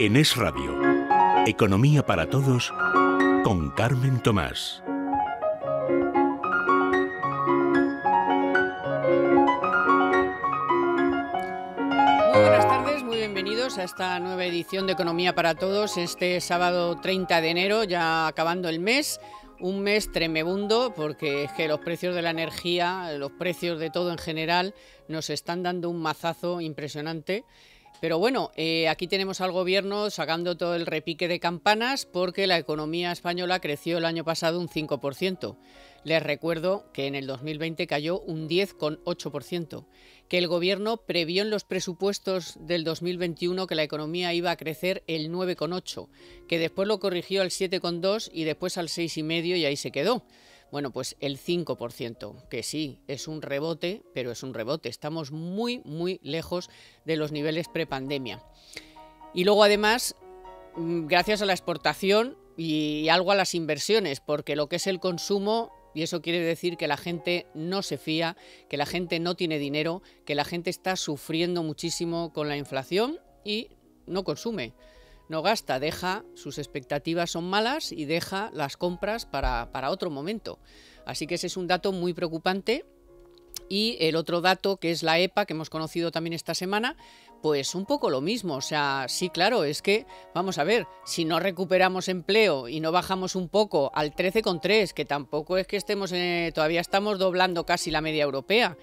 En Es Radio, Economía para Todos, con Carmen Tomás. Muy buenas tardes, bienvenidos a esta nueva edición de Economía para Todos este sábado 30 de enero, ya acabando el mes. Un mes tremebundo porque que los precios de la energía, los precios de todo en general, nos están dando un mazazo impresionante. Pero bueno, eh, aquí tenemos al gobierno sacando todo el repique de campanas porque la economía española creció el año pasado un 5%. Les recuerdo que en el 2020 cayó un 10,8%, que el gobierno previó en los presupuestos del 2021 que la economía iba a crecer el 9,8, que después lo corrigió al 7,2 y después al 6,5 y ahí se quedó. Bueno, pues el 5%, que sí, es un rebote, pero es un rebote. Estamos muy, muy lejos de los niveles prepandemia. Y luego además, mm, gracias a la exportación y algo a las inversiones, porque lo que es el consumo y eso quiere decir que la gente no se fía, que la gente no tiene dinero, que la gente está sufriendo muchísimo con la inflación y no consume no gasta, deja, sus expectativas son malas y deja las compras para, otro momento. Así que ese es un dato muy preocupante. Y el otro dato, que es la EPA, que hemos conocido también esta semana, pues un poco lo mismo. O sea, sí, claro, es que, vamos a ver, si no recuperamos empleo y no bajamos un poco al 13,3, que tampoco es que estemos, eh, todavía estamos doblando casi la media europea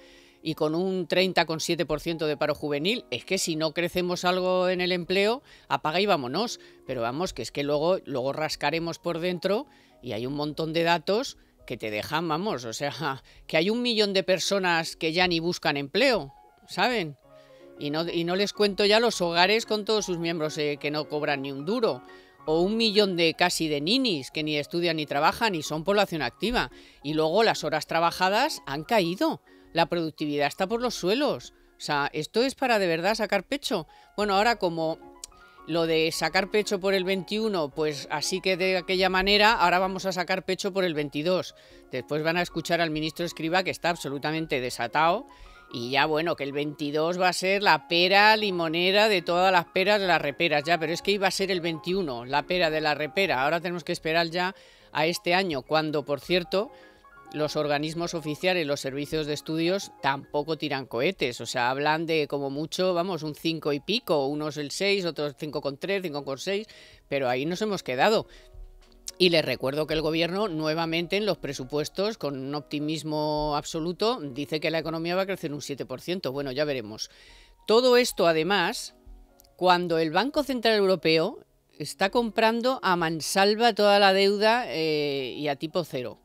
y con un 30,7% de paro juvenil, es que si no crecemos algo en el empleo, apaga y vámonos. Pero vamos, que es que luego, luego rascaremos por dentro y hay un montón de datos que te dejan, vamos, o sea, que hay un millón de personas que ya ni buscan empleo, ¿saben? Y no, y no les cuento ya los hogares con todos sus miembros eh, que no cobran ni un duro o un millón de casi de ninis que ni estudian ni trabajan y son población activa. Y luego las horas trabajadas han caído la productividad está por los suelos. O sea, esto es para de verdad sacar pecho. Bueno, ahora como lo de sacar pecho por el 21, pues así que de aquella manera, ahora vamos a sacar pecho por el 22. Después van a escuchar al ministro Escriba que está absolutamente desatado. Y ya bueno, que el 22 va a ser la pera limonera de todas las peras de las reperas, ya, pero es que iba a ser el 21, la pera de la repera. Ahora tenemos que esperar ya a este año, cuando por cierto los organismos oficiales, los servicios de estudios, tampoco tiran cohetes. O sea, hablan de como mucho, vamos, un 5 y pico, unos el 6, otros 5,3, 5,6, pero ahí nos hemos quedado. Y les recuerdo que el gobierno nuevamente en los presupuestos, con un optimismo absoluto, dice que la economía va a crecer un 7%. Bueno, ya veremos. Todo esto, además, cuando el Banco Central Europeo está comprando a mansalva toda la deuda eh, y a tipo cero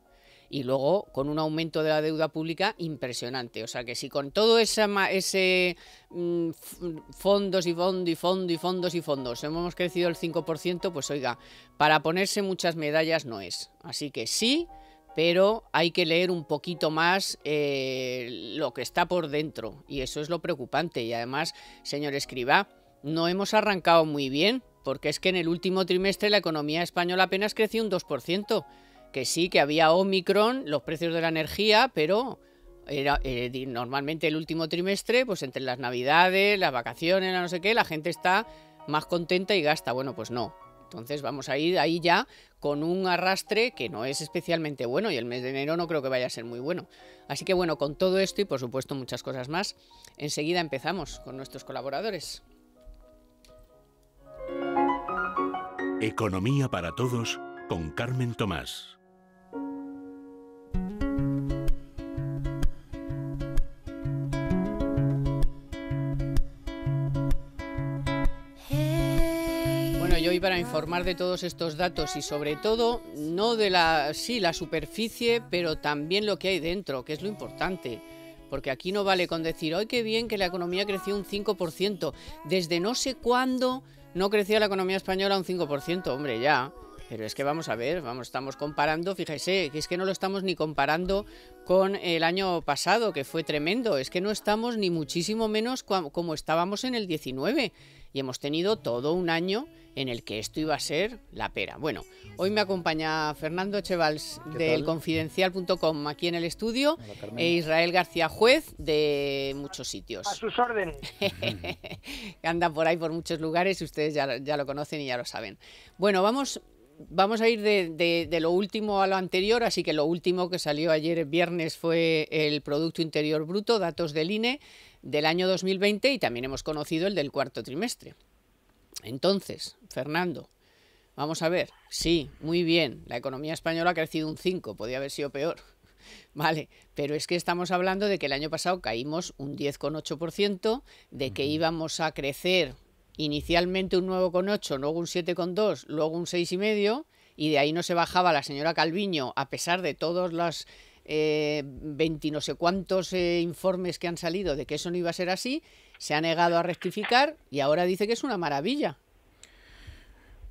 y luego con un aumento de la deuda pública impresionante. O sea que si con todo ese, ese mm, fondos y fondos y fondos y fondos y fondos hemos crecido el 5%, pues oiga, para ponerse muchas medallas no es. Así que sí, pero hay que leer un poquito más eh, lo que está por dentro y eso es lo preocupante. Y además, señor escriba no hemos arrancado muy bien porque es que en el último trimestre la economía española apenas creció un 2% que sí que había Omicron, los precios de la energía, pero era, eh, normalmente el último trimestre, pues entre las navidades, las vacaciones, no sé qué, la gente está más contenta y gasta. Bueno, pues no. Entonces vamos a ir ahí ya con un arrastre que no es especialmente bueno y el mes de enero no creo que vaya a ser muy bueno. Así que bueno, con todo esto y por supuesto muchas cosas más, enseguida empezamos con nuestros colaboradores. Economía para todos con Carmen Tomás. para informar de todos estos datos y sobre todo no de la sí la superficie, pero también lo que hay dentro, que es lo importante. Porque aquí no vale con decir, hoy qué bien que la economía creció un 5%! Desde no sé cuándo no creció la economía española un 5%, hombre, ya. Pero es que vamos a ver, vamos, estamos comparando, fíjese, que es que no lo estamos ni comparando con el año pasado, que fue tremendo, es que no estamos ni muchísimo menos como estábamos en el 19 y hemos tenido todo un año en el que esto iba a ser la pera. Bueno, hoy me acompaña Fernando Chevals del confidencial.com aquí en el estudio e Israel García Juez de muchos sitios. A sus órdenes. Anda por ahí por muchos lugares, ustedes ya, ya, lo conocen y ya lo saben. Bueno, vamos... Vamos a ir de, de, de lo último a lo anterior, así que lo último que salió ayer viernes fue el Producto Interior Bruto, datos del INE del año 2020 y también hemos conocido el del cuarto trimestre. Entonces, Fernando, vamos a ver, sí, muy bien, la economía española ha crecido un 5, podía haber sido peor. Vale, pero es que estamos hablando de que el año pasado caímos un 10,8%, de que íbamos a crecer inicialmente un 9,8, luego un 7,2, luego un 6,5 y de ahí no se bajaba la señora Calviño, a pesar de todas las eh, 20 no sé cuántos eh, informes que han salido de que eso no iba a ser así, se ha negado a rectificar y ahora dice que es una maravilla.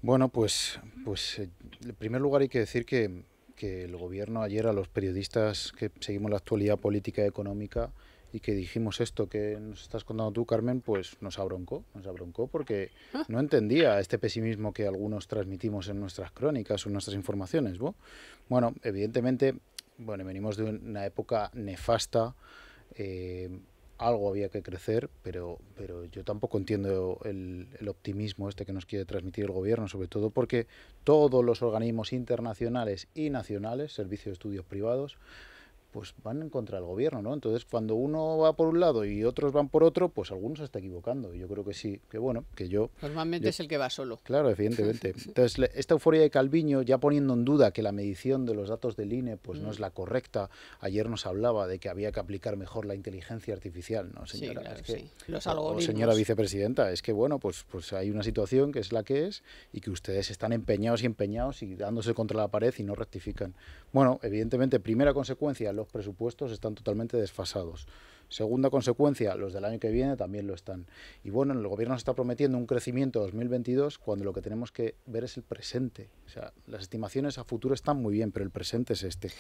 Bueno, pues, pues eh, en primer lugar hay que decir que, el gobierno ayer a los periodistas que seguimos la actualidad política y económica y que dijimos esto que nos estás contando tú, Carmen, pues nos abroncó, nos abroncó porque ah. no entendía este pesimismo que algunos transmitimos en nuestras crónicas o en nuestras informaciones. Bueno, evidentemente bueno, venimos de una época nefasta. Eh, algo había que crecer, pero, pero yo tampoco entiendo el, el, optimismo este que nos quiere transmitir el gobierno, sobre todo porque todos los organismos internacionales y nacionales, servicios de estudios privados, pues van en contra del gobierno, ¿no? Entonces, cuando uno va por un lado y otros van por otro, pues algunos se está equivocando. Yo creo que sí, que bueno, que yo... Normalmente es el que va solo. Claro, evidentemente. Entonces, esta euforia de Calviño, ya poniendo en duda que la medición de los datos del INE, pues no mm. es la correcta. Ayer nos hablaba de que había que aplicar mejor la inteligencia artificial, ¿no, señora? Sí, es que, sí. Los algoritmos. señora vicepresidenta, es que bueno, pues, pues hay una situación que es la que es y que ustedes están empeñados y empeñados y dándose contra la pared y no rectifican. Bueno, evidentemente, primera consecuencia, los presupuestos están totalmente desfasados. Segunda consecuencia, los del año que viene también lo están. Y bueno, el gobierno nos está prometiendo un crecimiento 2022 cuando lo que tenemos que ver es el presente. O sea, las estimaciones a futuro están muy bien, pero el presente es este.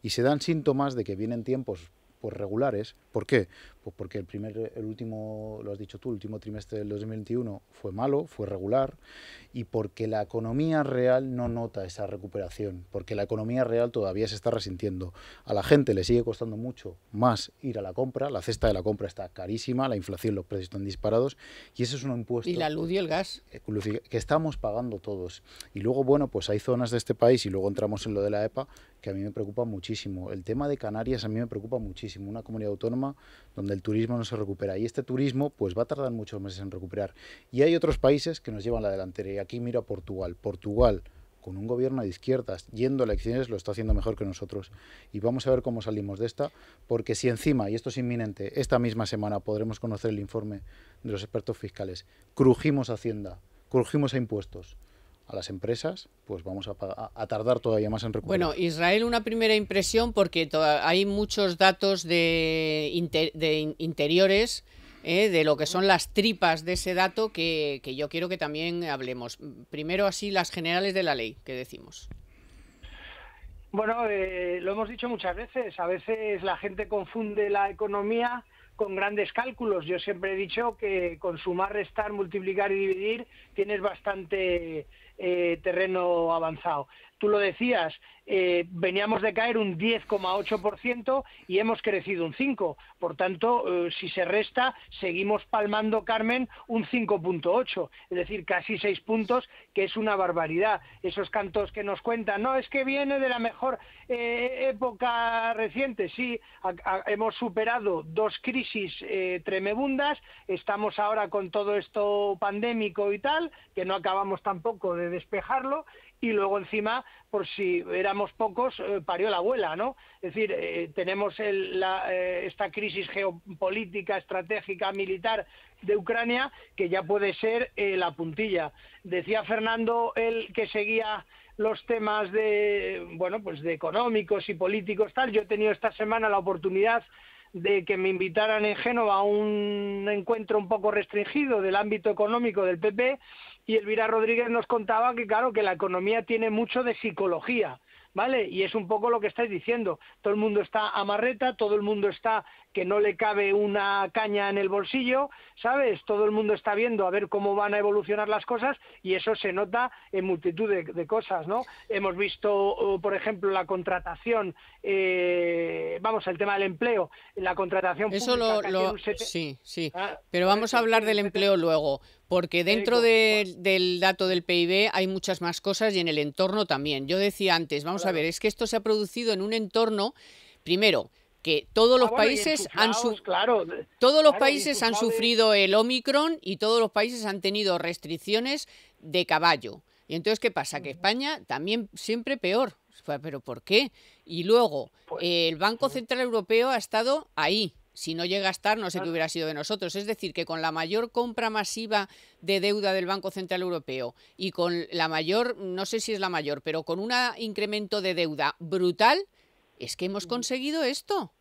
Y se dan síntomas de que vienen tiempos pues regulares. ¿Por qué? Pues porque el primer, el último, lo has dicho tú, el último trimestre del 2021 fue malo, fue regular, y porque la economía real no nota esa recuperación, porque la economía real todavía se está resintiendo. A la gente le sigue costando mucho más ir a la compra, la cesta de la compra está carísima, la inflación, los precios están disparados, y eso es un impuesto... Y la luz y el gas. Eh, que estamos pagando todos. Y luego, bueno, pues hay zonas de este país, y luego entramos en lo de la EPA, que a mí me preocupa muchísimo. El tema de Canarias a mí me preocupa muchísimo, una comunidad autónoma donde el turismo no se recupera. Y este turismo pues va a tardar muchos meses en recuperar. Y hay otros países que nos llevan la delantera. Y aquí miro a Portugal. Portugal, con un gobierno de izquierdas, yendo a elecciones, lo está haciendo mejor que nosotros. Y vamos a ver cómo salimos de esta, porque si encima, y esto es inminente, esta misma semana podremos conocer el informe de los expertos fiscales, crujimos a Hacienda, crujimos a impuestos a las empresas, pues vamos a, tardar todavía más en recuperar. Bueno, Israel, una primera impresión, porque hay muchos datos de, interiores, eh, de lo que son las tripas de ese dato, que, yo quiero que también hablemos. Primero, así, las generales de la ley, que decimos. Bueno, eh, lo hemos dicho muchas veces, a veces la gente confunde la economía con grandes cálculos. Yo siempre he dicho que con sumar, restar, multiplicar y dividir tienes bastante eh, terreno avanzado. Tú lo decías, eh, veníamos de caer un 10,8% y hemos crecido un 5%. Por tanto, eh, si se resta, seguimos palmando, Carmen, un 5,8%, es decir, casi 6 puntos, que es una barbaridad. Esos cantos que nos cuentan, no, es que viene de la mejor eh, época reciente, sí, hemos superado dos crisis tremebundas, estamos ahora con todo esto pandémico y tal, que no acabamos tampoco de despejarlo, y luego encima, por si era pocos, eh, parió la abuela, ¿no? Es decir, eh, tenemos eh, esta crisis geopolítica, estratégica, militar de Ucrania, que ya puede ser la puntilla. Decía Fernando, el que seguía los temas de, bueno, pues de económicos y políticos, tal. Yo he tenido esta semana la oportunidad de que me invitaran en Génova a un encuentro un poco restringido del ámbito económico del PP y Elvira Rodríguez nos contaba que claro que la economía tiene mucho de psicología ¿vale? Y es un poco lo que estáis diciendo. Todo el mundo está a marreta, todo el mundo está que no le cabe una caña en el bolsillo, ¿sabes? Todo el mundo está viendo a ver cómo van a evolucionar las cosas y eso se nota en multitud de, cosas, ¿no? Hemos visto, por ejemplo, la contratación, eh, vamos, el tema del empleo, la contratación eso lo, sí, sí, ah, pero vamos a hablar del empleo luego, porque dentro del dato del PIB hay muchas más cosas y en el entorno también. Yo decía antes, vamos a ver, es que esto se ha producido en un entorno, primero, que todos los ah, países han todos los países han sufrido el Omicron y todos los países han tenido restricciones de caballo. Y entonces qué pasa que España también siempre peor. Pero ¿por qué? Y luego pues, el Banco Central Europeo ha estado ahí. Si no llega a estar, no sé qué hubiera sido de nosotros. Es decir, que con la mayor compra masiva de deuda del Banco Central Europeo y con la mayor, no sé si es la mayor, pero con un incremento de deuda brutal, es que hemos conseguido esto.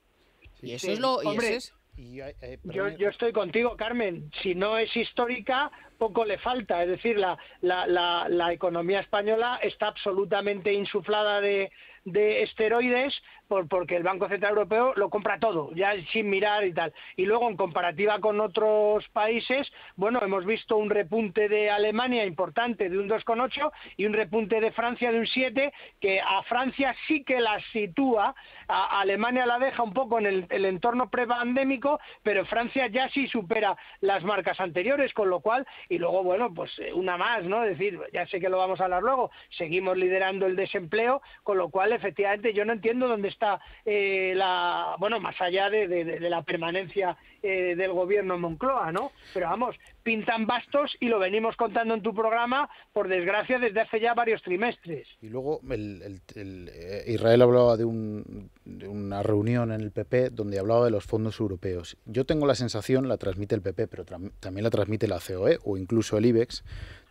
Y eso es lo... Hombre, eh, yo, yo, estoy contigo, Carmen. Si no es histórica, poco le falta. Es decir, la, la, la economía española está absolutamente insuflada de, de esteroides por, porque el Banco Central Europeo lo compra todo, ya sin mirar y tal. Y luego, en comparativa con otros países, bueno, hemos visto un repunte de Alemania importante de un 2,8 y un repunte de Francia de un 7, que a Francia sí que la sitúa, a Alemania la deja un poco en el, entorno pre-pandémico, pero Francia ya sí supera las marcas anteriores, con lo cual, y luego, bueno, pues eh, una más, ¿no? Es decir, ya sé que lo vamos a hablar luego, seguimos liderando el desempleo, con lo cual efectivamente, yo no entiendo dónde está eh, la, bueno, más allá de, la permanencia eh, del gobierno en Moncloa, ¿no? Pero vamos, pintan bastos y lo venimos contando en tu programa, por desgracia, desde hace ya varios trimestres. Y luego el, eh, Israel hablaba de, un, de una reunión en el PP donde hablaba de los fondos europeos. Yo tengo la sensación, la transmite el PP, pero también la transmite la COE o incluso el IBEX,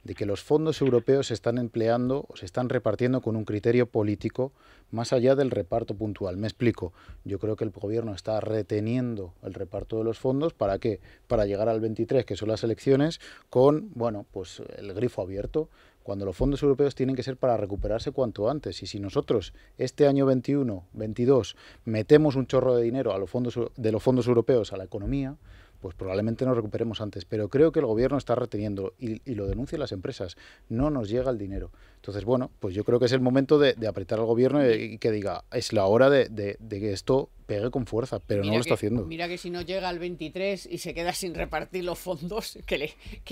de que los fondos europeos se están empleando o se están repartiendo con un criterio político más allá del reparto puntual. Me explico, yo creo que el gobierno está reteniendo el reparto de los fondos para qué? Para llegar al 23, que son las elecciones, con, bueno, pues el grifo abierto, cuando los fondos europeos tienen que ser para recuperarse cuanto antes. Y si nosotros este año 21, 22, metemos un chorro de dinero a los fondos, de los fondos europeos a la economía, pues probablemente nos recuperemos antes. Pero creo que el gobierno está reteniendo y, lo denuncian las empresas. No nos llega el dinero. Entonces, bueno, pues yo creo que es el momento de, apretar al gobierno y, que diga, es la hora de, que esto pegue con fuerza, pero no lo está haciendo. Mira que si no llega al 23 y se queda sin repartir los fondos, que,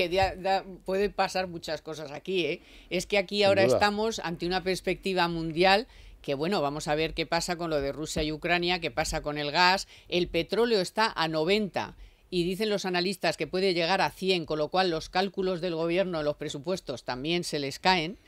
le, pasar muchas cosas aquí. ¿eh? Es que aquí ahora estamos ante una perspectiva mundial que bueno, vamos a ver qué pasa con lo de Rusia y Ucrania, qué pasa con el gas. El petróleo está a 90 y dicen los analistas que puede llegar a 100, con lo cual los cálculos del gobierno, los presupuestos también se les caen.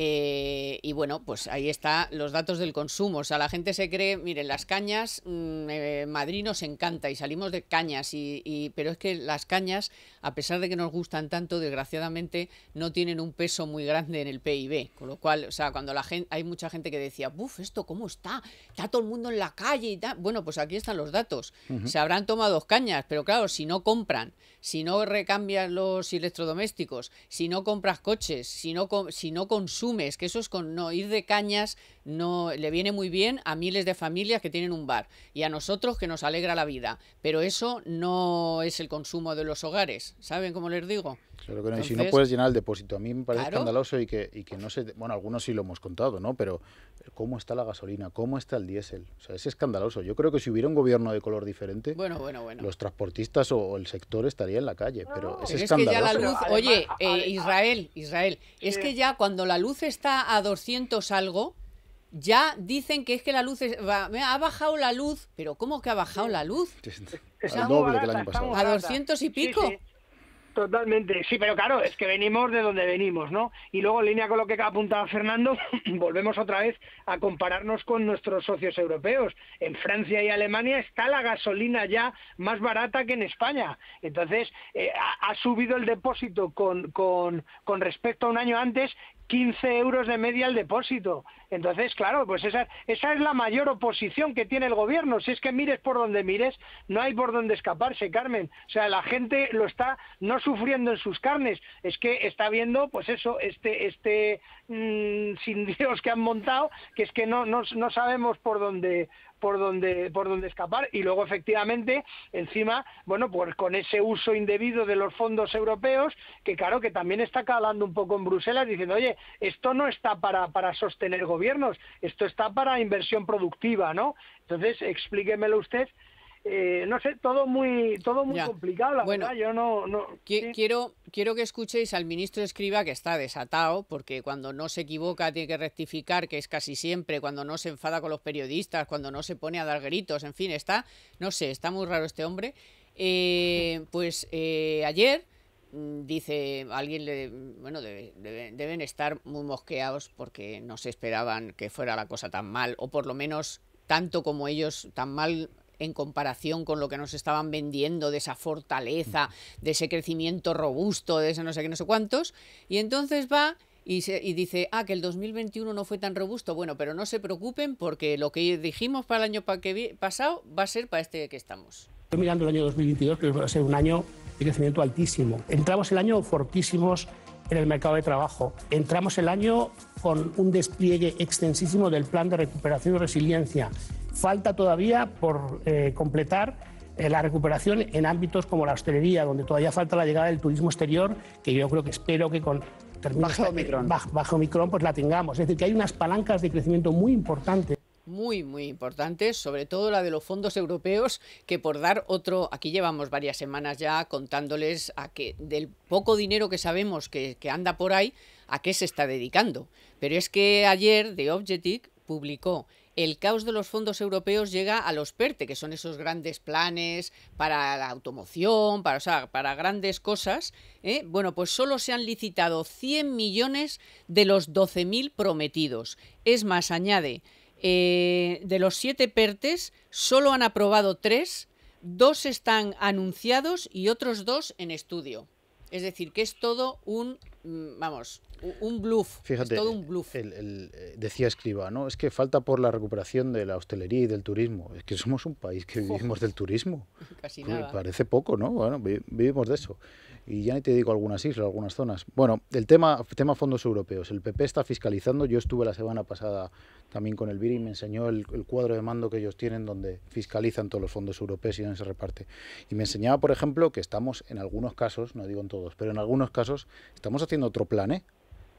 Eh, y bueno, pues ahí está los datos del consumo. O sea, la gente se cree, miren, las cañas, mm, eh, Madrid nos encanta y salimos de cañas, y, pero es que las cañas, a pesar de que nos gustan tanto, desgraciadamente no tienen un peso muy grande en el PIB. Con lo cual, o sea, cuando la gente, hay mucha gente que decía, buf, esto cómo está, está todo el mundo en la calle y tal. Bueno, pues aquí están los datos. Se habrán tomado cañas, pero claro, si no compran, si no recambian los electrodomésticos, si no compras coches, si no, si no consumes, que eso es con no ir de cañas, no le viene muy bien a miles de familias que tienen un bar y a nosotros que nos alegra la vida, pero eso no es el consumo de los hogares, ¿saben cómo les digo? Claro que no. si no puedes llenar el depósito, a mí me parece escandaloso y que, y que no sé, Bueno, algunos sí lo hemos contado, ¿no? Pero eh, ¿cómo está la gasolina? ¿Cómo está el diésel? O sea, es escandaloso. Yo creo que si hubiera un gobierno de color diferente, los transportistas o, el sector estaría en la calle, pero es escandaloso. oye, Israel, Israel, es que ya cuando la luz está a 200 algo... Ya dicen que es que la luz ha bajado la luz, pero ¿cómo que ha bajado la luz? doble que el año pasado. A 200 y pico. Totalmente, sí, pero claro, es que venimos de donde venimos, ¿no? Y luego, en línea con lo que apuntaba Fernando, volvemos otra vez a compararnos con nuestros socios europeos. En Francia y Alemania está la gasolina ya más barata que en España. Entonces, eh, ha, subido el depósito con, con, con respecto a un año antes 15 euros de media el depósito. Entonces, claro, pues esa, es la mayor oposición que tiene el gobierno. Si es que mires por donde mires, no hay por donde escaparse, Carmen. O sea, la gente lo está no sufriendo en sus carnes, es que está viendo, pues eso, este, este mm, sin Dios que han montado, que es que no, no, no sabemos por dónde, por donde, por donde escapar y luego efectivamente encima, bueno, pues con ese uso indebido de los fondos europeos, que claro que también está calando un poco en Bruselas diciendo, oye, esto no está para, para sostener gobiernos, esto está para inversión productiva, ¿no? Entonces, explíquemelo usted eh, no sé, todo muy, todo muy complicado, bueno, Yo no, quiero, quiero que escuchéis al ministro Escriba, que está desatado, porque cuando no se equivoca tiene que rectificar, que es casi siempre, cuando no se enfada con los periodistas, cuando no se pone a dar gritos, en fin, está, no sé, está muy raro este hombre. Eh, pues eh, ayer mm, dice alguien le, bueno deben estar muy mosqueados porque no se esperaban que fuera la cosa tan mal o por lo menos tanto como ellos tan mal en comparación con lo que nos estaban vendiendo, de esa fortaleza, de ese crecimiento robusto, de ese no sé qué, no sé cuántos. Y entonces va y, dice, ah, que el 2021 no fue tan robusto. Bueno, pero no se preocupen porque lo que dijimos para el año pasado va a ser para este que estamos. Estoy mirando el año 2022, que va a ser un año de crecimiento altísimo. Entramos el año fortísimos en el mercado de trabajo. Entramos el año con un despliegue extensísimo del plan de recuperación y resiliencia Falta todavía por eh, completar eh, la recuperación en ámbitos como la hostelería, donde todavía falta la llegada del turismo exterior, que yo creo que espero que con bajo este micrón. Bajo micrón, pues la tengamos. Es decir, que hay unas palancas de crecimiento muy importantes muy, muy importantes, sobre todo la de los fondos europeos, que por dar otro, aquí llevamos varias semanas ya contándoles a que del poco dinero que sabemos que, que anda por ahí, a qué se está dedicando. Pero es que ayer The Objective publicó el caos de los fondos europeos llega a los PERTE, que son esos grandes planes para la automoción, para, para grandes cosas. ¿eh? Bueno, pues solo se han licitado 100 millones de los 12.000 prometidos. Es más, añade, eh, de los 7 PERTES, solo han aprobado 3, dos están anunciados y otros dos en estudio. Es decir, que es todo un, mm, vamos, un bluff. Fíjate, es todo un bluff. El, eh, decía Escriba, ¿no? Es que falta por la recuperación de la hostelería y del turismo. Es que somos un país que vivimos del turismo. Casi nada. Parece poco, ¿no? Bueno, vivimos de eso y ya ni te digo algunas islas, algunas zonas. Bueno, el tema, tema fondos europeos. El PP está fiscalizando. Yo estuve la semana pasada también con el BIRI y me enseñó el, cuadro de mando que ellos tienen donde fiscalizan todos los fondos europeos y en se reparte. Y me enseñaba, por ejemplo, que estamos en algunos casos, no digo en todos, pero en algunos casos estamos haciendo otro plan, ¿eh?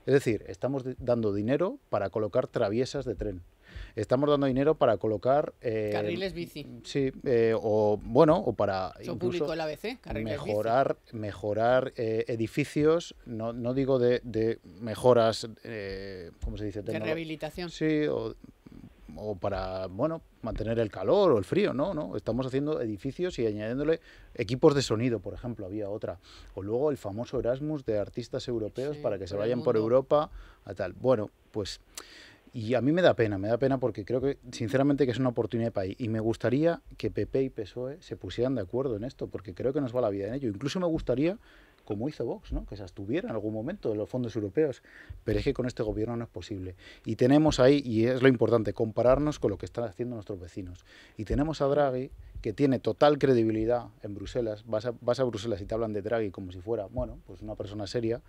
Es decir, estamos dando dinero para colocar traviesas de tren. Estamos dando dinero para colocar... Eh, carriles bici. Sí, eh, o bueno, o para... mejorar, Mejorar eh, edificios, no, no digo de, mejoras, ¿cómo se dice? De, rehabilitación. Sí, o o para, bueno, mantener el calor o el frío, no, no, estamos haciendo edificios y añadiéndole equipos de sonido, por ejemplo, había otra, o luego el famoso Erasmus de artistas europeos para que se vayan por Europa a tal. Bueno, pues y a mí me da pena, me da pena porque creo que sinceramente que es una oportunidad para país y me gustaría que PP y PSOE se pusieran de acuerdo en esto porque creo que nos va la vida en ello. Incluso me gustaría como hizo Vox, ¿no? que se abstuviera en algún momento de los fondos europeos. Pero es que con este gobierno no es posible. Y tenemos ahí, y es lo importante, compararnos con lo que están haciendo nuestros vecinos. Y tenemos a Draghi, que tiene total credibilidad en Bruselas. Vas a, Bruselas y te hablan de Draghi como si fuera, bueno, pues una persona seria,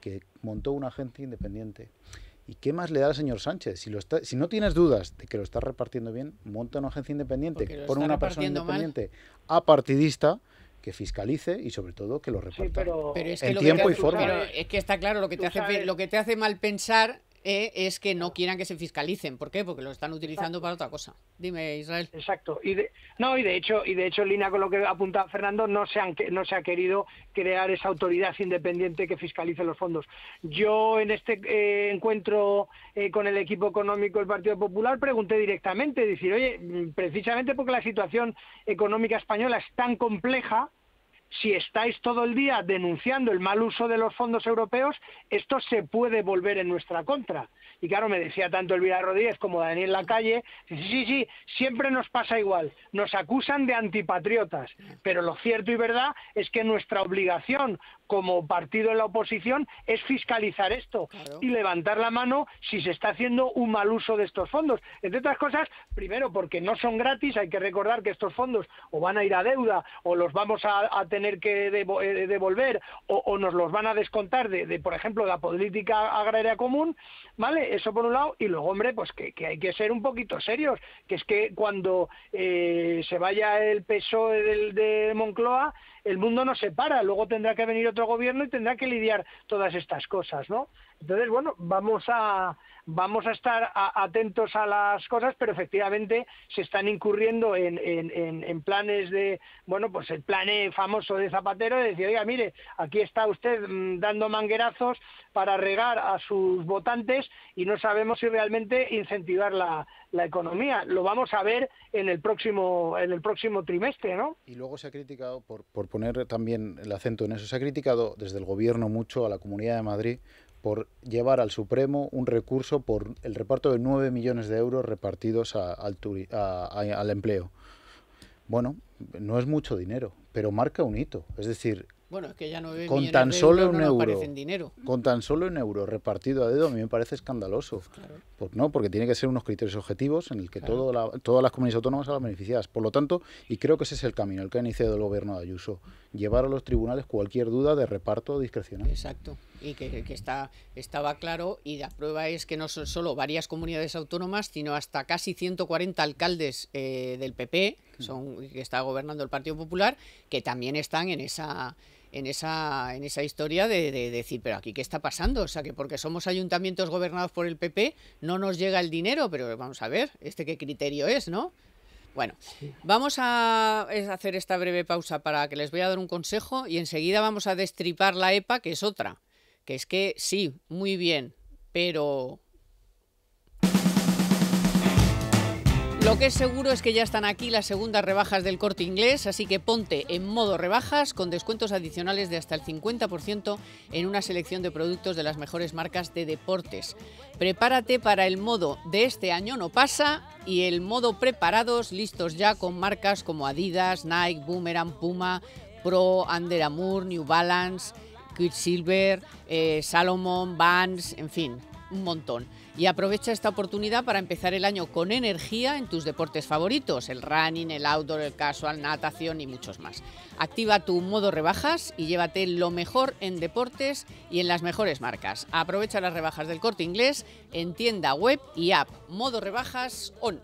que montó una agencia independiente. ¿Y qué más le da al señor Sánchez? Si, si no tienes dudas de que lo está repartiendo bien, monta una agencia independiente, pone una persona independiente apartidista que fiscalice y sobre todo que lo reporte en tiempo y forma. pero es que está claro, lo que, lo que te hace mal pensar e es que no quieran que se fiscalicen. ¿Por qué? Porque lo están utilizando para otra cosa. Dime, Israel. Exacto. Y de, no, y de hecho, y de hecho, en línea con lo que apunta Fernando, no se, han, no se ha querido crear esa autoridad independiente que fiscalice los fondos. Yo en este eh, encuentro eh, con el equipo económico del Partido Popular pregunté directamente, decir, oye, precisamente porque la situación económica española es tan compleja, si estáis todo el día denunciando el mal uso de los fondos europeos, esto se puede volver en nuestra contra. Y claro, me decía tanto Elvira Rodríguez como Daniel Lacalle, sí, sí, sí, siempre nos pasa igual, nos acusan de antipatriotas, pero lo cierto y verdad es que nuestra obligación como partido en la oposición es fiscalizar esto y levantar la mano si se está haciendo un mal uso de estos fondos. Entre otras cosas, primero porque no son gratis, hay que recordar que estos fondos o van a ir a deuda o los vamos a, tener que eh, devolver o, nos los van a descontar de, de, por ejemplo, la política agraria común, ¿vale? Eso por un lado. Y luego, hombre, pues que, hay que ser un poquito serios, que es que cuando eh, se vaya el peso e del, de Moncloa, el mundo no se para, luego tendrá que venir otro gobierno y tendrá que lidiar todas estas cosas, ¿no? Entonces, bueno, vamos a, vamos a estar atentos a las cosas, pero efectivamente se están incurriendo en, planes de, bueno, pues el plan e famoso de Zapatero decía decir, oiga, mire, aquí está usted mm, dando manguerazos para regar a sus votantes y no sabemos si realmente incentivar la, economía. Lo vamos a ver en el próximo, en el próximo trimestre, ¿no? Y luego se ha criticado, por, por poner también el acento en eso, se ha criticado desde el gobierno mucho a la Comunidad de Madrid por llevar al Supremo un recurso por el reparto de 9 millones de euros repartidos al, empleo. Bueno, no es mucho dinero, pero marca un hito. Es decir, con tan solo un euro, con tan solo en euro repartido a dedo, a mí me parece escandaloso. Pues claro. Pues no, porque tiene que ser unos criterios objetivos en el que todas las comunidades autónomas sean beneficiadas. Por lo tanto, y creo que ese es el camino, el que ha iniciado el gobierno de Ayuso, llevar a los tribunales cualquier duda de reparto discrecional. Exacto y que, está, estaba claro y la prueba es que no son solo varias comunidades autónomas, sino hasta casi 140 alcaldes eh, del PP, que, mm. son, que está gobernando el Partido Popular, que también están en esa en esa, en esa historia de, de, decir, pero aquí qué está pasando, o sea, que porque somos ayuntamientos gobernados por el PP no nos llega el dinero, pero vamos a ver, este qué criterio es, ¿no? Bueno, vamos a hacer esta breve pausa para que les voy a dar un consejo y enseguida vamos a destripar la EPA, que es otra. Que es que sí, muy bien, pero... Lo que es seguro es que ya están aquí las segundas rebajas del corte inglés, así que ponte en modo rebajas con descuentos adicionales de hasta el 50% en una selección de productos de las mejores marcas de deportes. Prepárate para el modo de este año no pasa y el modo preparados listos ya con marcas como Adidas, Nike, Boomerang, Puma, Pro, Under Armour, New Balance Quicksilver, eh, Salomon, Vans, en fin, un montón. Y aprovecha esta oportunidad para empezar el año con energía en tus deportes favoritos, el running, el outdoor, el casual, natación y muchos más. Activa tu modo rebajas y llévate lo mejor en deportes y en las mejores marcas. Aprovecha las rebajas del corte inglés en tienda web y app. Modo rebajas on.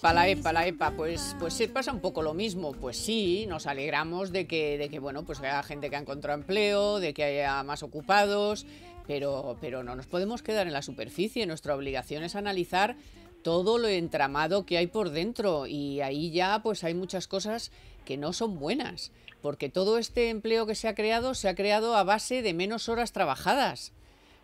Para epa, la epa, pues, pues pasa un poco lo mismo. Pues sí, nos alegramos de que, bueno, pues haya gente que ha encontrado empleo, de que haya más ocupados, pero, no nos podemos quedar en la superficie. Nuestra obligación es analizar todo lo entramado que hay por dentro y ahí ya pues hay muchas cosas que no son buenas, porque todo este empleo que se ha creado se ha creado a base de menos horas trabajadas,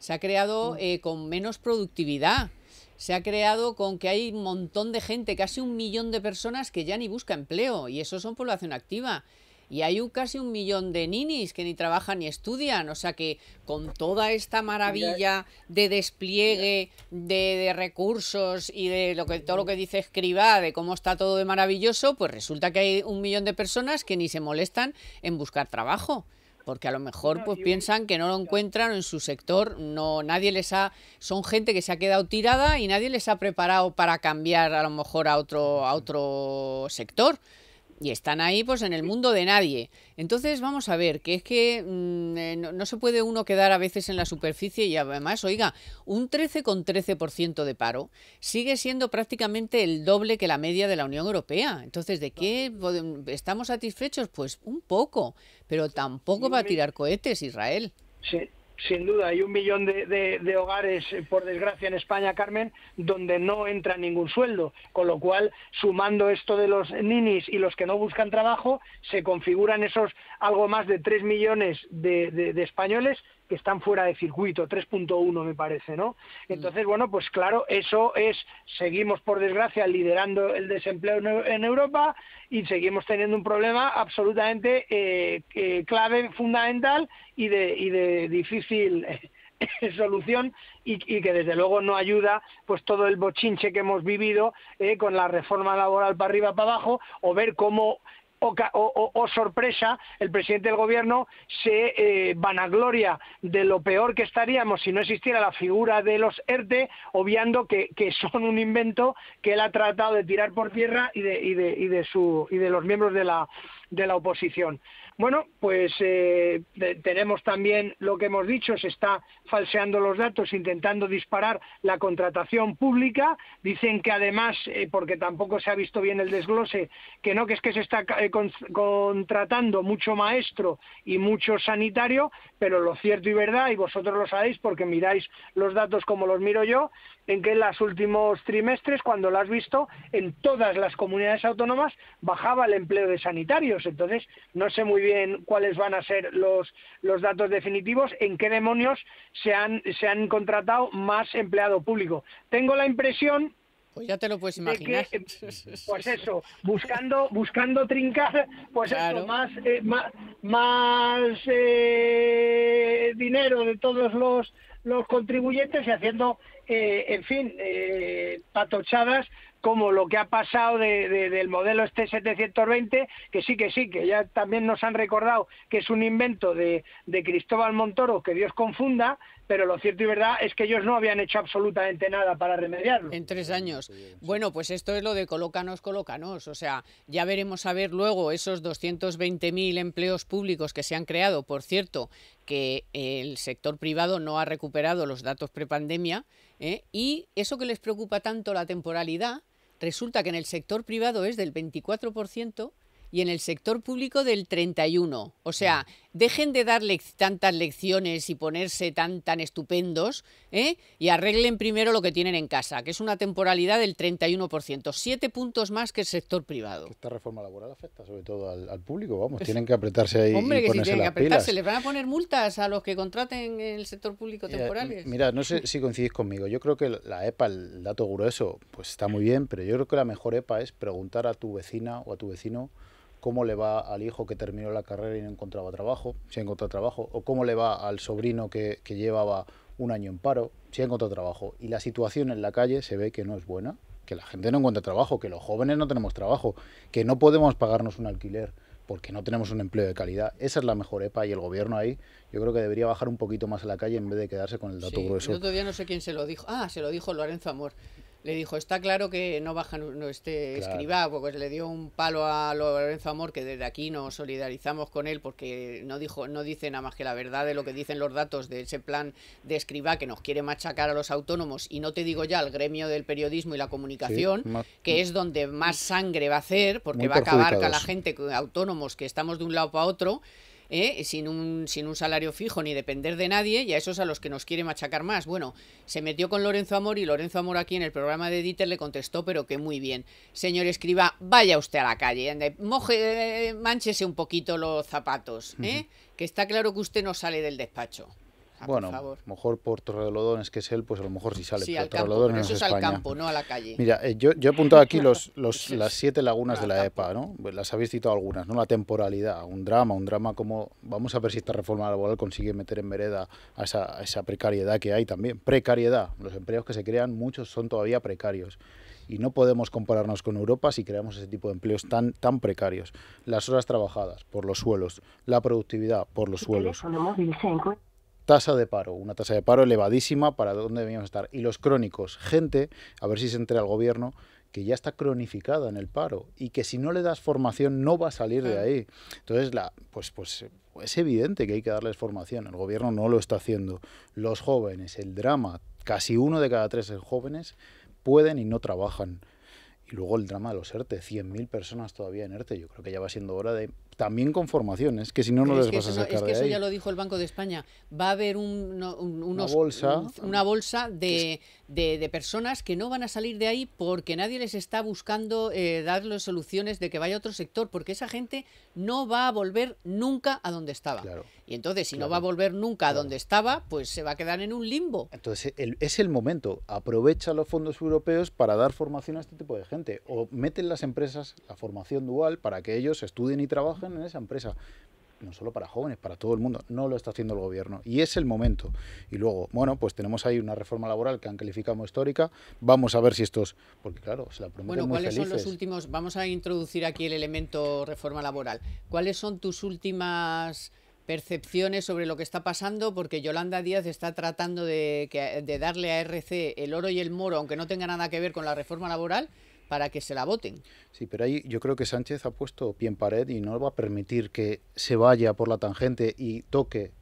se ha creado mm. eh, con menos productividad, se ha creado con que hay un montón de gente, casi un millón de personas que ya ni busca empleo y eso son población activa. Y hay un, casi un millón de ninis que ni trabajan ni estudian. O sea que con toda esta maravilla de despliegue de, recursos y de lo que todo lo que dice Escriba, de cómo está todo de maravilloso, pues resulta que hay un millón de personas que ni se molestan en buscar trabajo porque a lo mejor pues piensan que no lo encuentran en su sector, no nadie les ha son gente que se ha quedado tirada y nadie les ha preparado para cambiar a lo mejor a otro a otro sector y están ahí pues en el mundo de nadie. Entonces vamos a ver, que es que mm, eh, no, se puede uno quedar a veces en la superficie y además, oiga, un 13,13% 13 de paro sigue siendo prácticamente el doble que la media de la Unión Europea. Entonces, ¿de qué estamos satisfechos? Pues un poco, pero tampoco va a tirar cohetes Israel. Sin duda, hay un millón de, hogares, eh, por desgracia, en España, Carmen, donde no entra ningún sueldo, con lo cual, sumando esto de los ninis y los que no buscan trabajo, se configuran esos algo más de tres millones de españoles que están fuera de circuito, 3.1 me parece, ¿no? Mm. Entonces, bueno, pues claro, eso es, seguimos por desgracia liderando el desempleo en Europa y seguimos teniendo un problema absolutamente eh, eh, clave, fundamental y de, y de difícil eh, solución y, que desde luego no ayuda pues todo el bochinche que hemos vivido con la reforma laboral para arriba para abajo o ver cómo o, sorpresa, el presidente del gobierno se eh, vanagloria de lo peor que estaríamos si no existiera la figura de los ERTE, obviando que, son un invento que él ha tratado de tirar por tierra y de, los miembros de la oposición. Bueno, pues eh, tenemos también lo que hemos dicho, se está falseando los datos, intentando disparar la contratación pública. Dicen que además, eh, porque tampoco se ha visto bien el desglose, que no, que es que se está eh, contratando mucho maestro y mucho sanitario, pero lo cierto y verdad, y vosotros lo sabéis porque miráis los datos como los miro yo, en que en los últimos trimestres, cuando lo has visto, en todas las comunidades autónomas bajaba el empleo de sanitarios. Entonces, no sé muy bien cuáles van a ser los, los datos definitivos, en qué demonios se han, se han contratado más empleado público. Tengo la impresión pues ya te lo puedes imaginar. Em, pues eso, buscando, buscando trincar, pues más, eh, más, eh, dinero de todos los, los contribuyentes y haciendo, eh, en fin, patochadas como lo que ha pasado del modelo este 720, que sí, que sí, que ya también nos han recordado que es un invento de, de Cristóbal Montoro, que Dios confunda, pero lo cierto y verdad es que ellos no habían hecho absolutamente nada para remediarlo. En tres años. Bueno, pues esto es lo de colócanos, colócanos. O sea, ya veremos a ver luego esos 220.000 empleos públicos que se han creado. Por cierto, que el sector privado no ha recuperado los datos prepandemia ¿eh? y eso que les preocupa tanto la temporalidad, resulta que en el sector privado es del 24% y en el sector público del 31. O sea, dejen de dar tantas lecciones y ponerse tan, tan estupendos ¿eh? y arreglen primero lo que tienen en casa, que es una temporalidad del 31%, siete puntos más que el sector privado. Esta reforma laboral afecta sobre todo al, público, vamos, pues tienen que apretarse ahí Hombre, que tienen que apretarse, les van a poner multas a los que contraten en el sector público eh, temporales. mira, no sé si coincidís conmigo, yo creo que la EPA, el dato grueso, pues está muy bien, pero yo creo que la mejor EPA es preguntar a tu vecina o a tu vecino cómo le va al hijo que terminó la carrera y no encontraba trabajo, si ha encontrado trabajo, o cómo le va al sobrino que, llevaba un año en paro, si ha encontrado trabajo. Y la situación en la calle se ve que no es buena, que la gente no encuentra trabajo, que los jóvenes no tenemos trabajo, que no podemos pagarnos un alquiler porque no tenemos un empleo de calidad. Esa es la mejor EPA y el gobierno ahí yo creo que debería bajar un poquito más a la calle en vez de quedarse con el dato grueso. Yo todavía no sé quién se lo dijo. Ah, se lo dijo Lorenzo Amor le dijo, está claro que no baja no este escriba, porque le dio un palo a Lorenzo Amor, que desde aquí nos solidarizamos con él, porque no dijo, no dice nada más que la verdad de lo que dicen los datos de ese plan de escriba que nos quiere machacar a los autónomos, y no te digo ya al gremio del periodismo y la comunicación, que es donde más sangre va a hacer, porque va a acabar con la gente, autónomos que estamos de un lado para otro. ¿eh? sin, un, sin un salario fijo ni depender de nadie, y a esos a los que nos quiere machacar más. Bueno, se metió con Lorenzo Amor y Lorenzo Amor aquí en el programa de Dieter le contestó, pero que muy bien. Señor Escriba, vaya usted a la calle, moje, eh, manchese un poquito los zapatos, ¿eh? que está claro que usted no sale del despacho. Ah, bueno, a lo mejor por Torrelodones que es él, pues a lo mejor si sale. Sí, al campo, eso es, al campo, no a la calle. Mira, eh, yo, he apuntado aquí los, las siete lagunas de la EPA, ¿no? Pues las habéis citado algunas, ¿no? La temporalidad, un drama, un drama como... Vamos a ver si esta reforma laboral consigue meter en vereda a esa, precariedad que hay también. Precariedad, los empleos que se crean, muchos son todavía precarios y no podemos compararnos con Europa si creamos ese tipo de empleos tan, tan precarios. Las horas trabajadas por los suelos, la productividad por los suelos tasa de paro, una tasa de paro elevadísima para donde debíamos estar. Y los crónicos, gente, a ver si se entera el gobierno, que ya está cronificada en el paro y que si no le das formación no va a salir de ahí. Entonces, la, pues, pues es evidente que hay que darles formación. El gobierno no lo está haciendo. Los jóvenes, el drama, casi uno de cada tres jóvenes pueden y no trabajan. Y luego el drama de los ERTE, 100.000 personas todavía en ERTE. Yo creo que ya va siendo hora de también con formaciones, que si no, no les vas a sacar Es que eso ya lo dijo el Banco de España. Va a haber una bolsa de, de, personas que no van a salir de ahí porque nadie les está buscando eh, darles soluciones de que vaya a otro sector, porque esa gente no va a volver nunca a donde estaba. y entonces, si no va a volver nunca a donde estaba, pues se va a quedar en un limbo. Entonces, es el momento. Aprovecha los fondos europeos para dar formación a este tipo de gente. O meten las empresas la formación dual para que ellos estudien y trabajen en esa empresa no solo para jóvenes, para todo el mundo. No lo está haciendo el gobierno y es el momento. Y luego, bueno, pues tenemos ahí una reforma laboral que han calificado como histórica. Vamos a ver si estos, porque claro, se la prometen Bueno, ¿cuáles son los últimos? Vamos a introducir aquí el elemento reforma laboral. ¿Cuáles son tus últimas percepciones sobre lo que está pasando, porque Yolanda Díaz está tratando de, de darle a RC el oro y el moro, aunque no tenga nada que ver con la reforma laboral, para que se la voten. Sí, pero ahí yo creo que Sánchez ha puesto pie en pared y no va a permitir que se vaya por la tangente y toque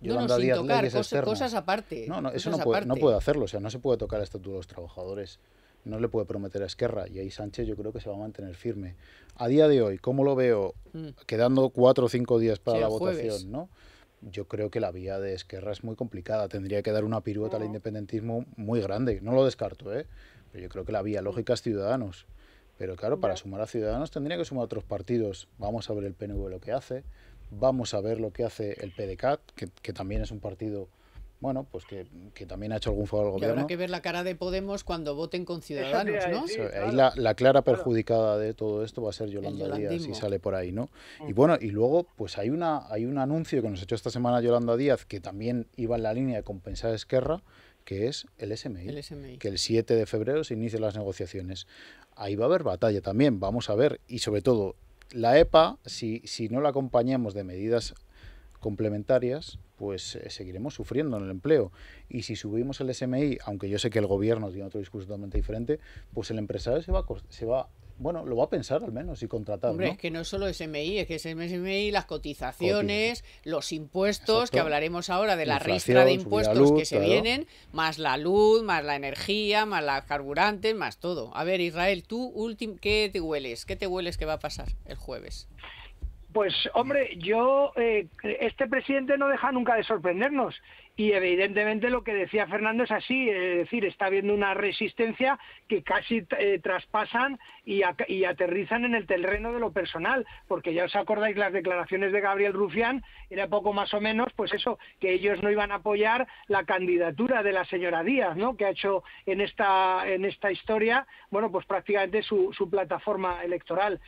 no, no, sin tocar, cosas, aparte. No, no eso no puede, hacerlo, o sea, no se puede tocar el Estatuto de los Trabajadores. No le puede prometer a Esquerra y ahí Sánchez yo creo que se va a mantener firme. A día de hoy, ¿cómo lo veo? Mm. Quedando cuatro o cinco días para la votación, ¿no? Yo creo que la vía de Esquerra es muy complicada. Tendría que dar una pirueta al independentismo muy grande. No lo descarto, ¿eh? yo creo que la vía lógica es Ciudadanos. Pero claro, para sumar a Ciudadanos tendría que sumar a otros partidos. Vamos a ver el PNV lo que hace, vamos a ver lo que hace el PDCAT, que, también es un partido bueno, pues que, también ha hecho algún favor al gobierno. Y habrá que ver la cara de Podemos cuando voten con Ciudadanos, ¿no? Ahí la, clara perjudicada de todo esto va a ser Yolanda Díaz si sale por ahí, ¿no? Y mm. bueno, y luego, pues hay una hay un anuncio que nos ha hecho esta semana Yolanda Díaz que también iba en la línea de compensar a Esquerra, que es el SMI, que el 7 de febrero se inician las negociaciones. Ahí va a haber batalla también, vamos a ver, y sobre todo la EPA, si, si no la acompañamos de medidas complementarias, pues eh, seguiremos sufriendo en el empleo. Y si subimos el SMI, aunque yo sé que el gobierno tiene otro discurso totalmente diferente, pues el empresario se va, se va bueno, lo va a pensar al menos y contratar. Hombre, es que no es solo SMI, es que es SMI, las cotizaciones, los impuestos, que hablaremos ahora de la ristra de impuestos que se vienen, más la luz, más la energía, más la carburantes, más todo. A ver, Israel, tú, último, ¿qué te hueles? ¿Qué te hueles que va a pasar el jueves? Pues hombre, yo, eh, este presidente no deja nunca de sorprendernos. Y evidentemente lo que decía Fernando es así, es decir, está habiendo una resistencia que casi eh, traspasan y, aterrizan en el terreno de lo personal, porque ya os acordáis las declaraciones de Gabriel Rufián, era poco más o menos, pues eso, que ellos no iban a apoyar la candidatura de la señora Díaz, ¿no? Que ha hecho en esta, en esta historia, bueno, pues prácticamente su, su plataforma electoral.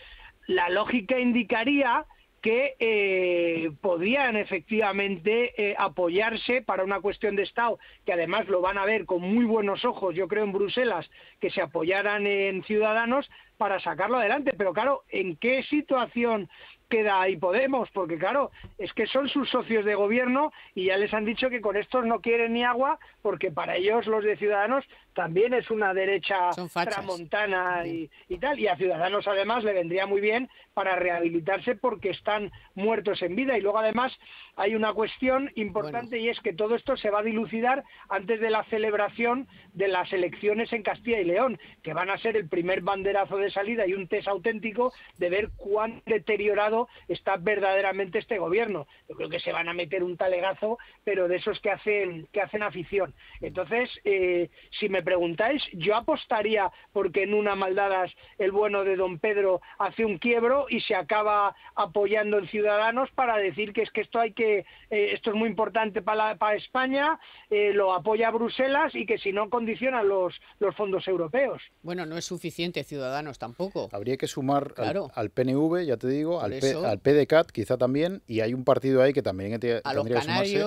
La lógica indicaría que eh, podrían efectivamente eh, apoyarse para una cuestión de Estado, que además lo van a ver con muy buenos ojos, yo creo, en Bruselas, que se apoyaran en ciudadanos para sacarlo adelante. Pero claro, ¿en qué situación queda ahí Podemos, porque claro, es que son sus socios de gobierno y ya les han dicho que con estos no quieren ni agua, porque para ellos los de Ciudadanos también es una derecha tramontana y, tal, y a Ciudadanos además le vendría muy bien para rehabilitarse porque están muertos en vida. Y luego además hay una cuestión importante y es que todo esto se va a dilucidar antes de la celebración de las elecciones en Castilla y León, que van a ser el primer banderazo de salida y un test auténtico de ver cuán deteriorado está verdaderamente este gobierno. Yo creo que se van a meter un talegazo, pero de esos que hacen, que hacen afición. Entonces, eh, si me preguntáis, yo apostaría porque en una maldadas el bueno de don Pedro hace un quiebro y se acaba apoyando en Ciudadanos para decir que es que esto hay que, eh, esto es muy importante para, para España, eh, lo apoya Bruselas y que si no condiciona los, los fondos europeos. Bueno, no es suficiente Ciudadanos tampoco. Habría que sumar al, PNV, ya te digo, al al PDCAT quizá también, y hay un partido ahí que también que sumarse,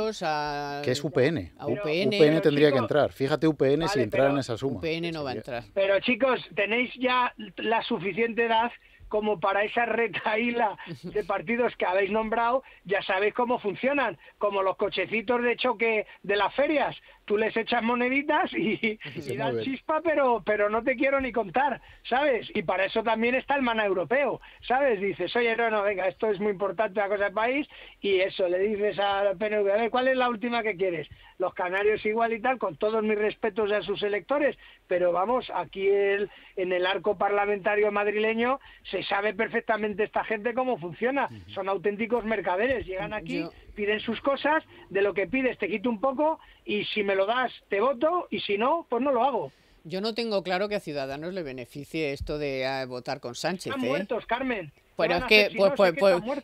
es UPN. UPN. tendría que entrar. Fíjate UPN si entrar en esa suma. UPN no va a entrar. Pero chicos, tenéis ya la suficiente edad como para esa retaíla de partidos que habéis nombrado, ya sabéis cómo funcionan, como los cochecitos de choque de las ferias tú les echas moneditas y, dan chispa, pero, pero no te quiero ni contar, ¿sabes? Y para eso también está el mana europeo, ¿sabes? Dices, oye, no, no, venga, esto es muy importante la cosa del país, y eso, le dices al PNV, a ver, ¿cuál es la última que quieres? Los canarios igual y tal, con todos mis respetos a sus electores, pero vamos, aquí el, en el arco parlamentario madrileño se sabe perfectamente esta gente cómo funciona, son auténticos mercaderes, llegan aquí piden sus cosas, de lo que pides te quito un poco y si me lo das te voto y si no, pues no lo hago. Yo no tengo claro que a Ciudadanos le beneficie esto de eh, votar con Sánchez. Están ¿eh? muertos, Carmen.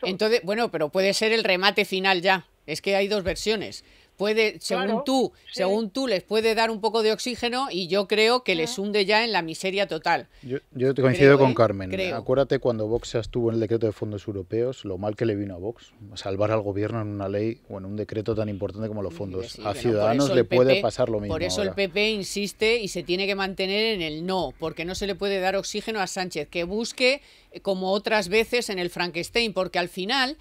entonces, bueno, pero puede ser el remate final ya. Es que hay dos versiones puede, según tú, según tú les puede dar un poco de oxígeno y yo creo que les hunde ya en la miseria total. Yo, te coincido con ¿eh? Carmen. Acuérdate cuando Vox estuvo en el decreto de fondos europeos, lo mal que le vino a Vox, salvar al gobierno en una ley o en un decreto tan importante como los fondos. a Ciudadanos le puede pasar lo mismo. Por eso el PP insiste y se tiene que mantener en el no, porque no se le puede dar oxígeno a Sánchez, que busque eh, como otras veces en el Frankenstein, porque al final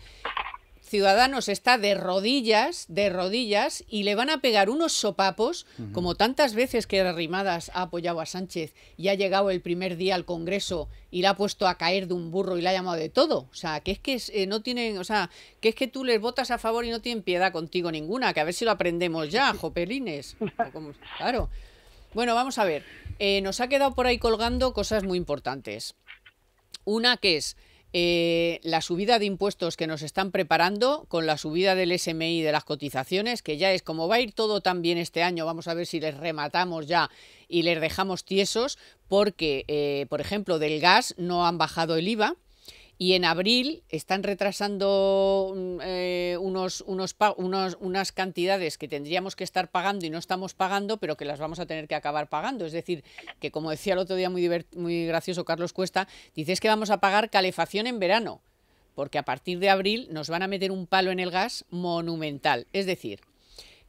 Ciudadanos está de rodillas, de rodillas, y le van a pegar unos sopapos, como tantas veces que Rimadas ha apoyado a Sánchez y ha llegado el primer día al Congreso y la ha puesto a caer de un burro y la ha llamado de todo. O sea, que es que eh, no tienen, o sea, que es que tú les votas a favor y no tienen piedad contigo ninguna, que a ver si lo aprendemos ya, Jopelines. claro. Bueno, vamos a ver. Eh, nos ha quedado por ahí colgando cosas muy importantes. Una que es eh, la subida de impuestos que nos están preparando con la subida del SMI de las cotizaciones, que ya es como va a ir todo tan bien este año, vamos a ver si les rematamos ya y les dejamos tiesos, porque, eh, por ejemplo, del gas no han bajado el IVA, y en abril están retrasando mm, eh, unos, unos, unas cantidades que tendríamos que estar pagando y no estamos pagando, pero que las vamos a tener que acabar pagando. Es decir, que como decía el otro día muy, muy gracioso Carlos Cuesta, dices que vamos a pagar calefacción en verano, porque a partir de abril nos van a meter un palo en el gas monumental. Es decir,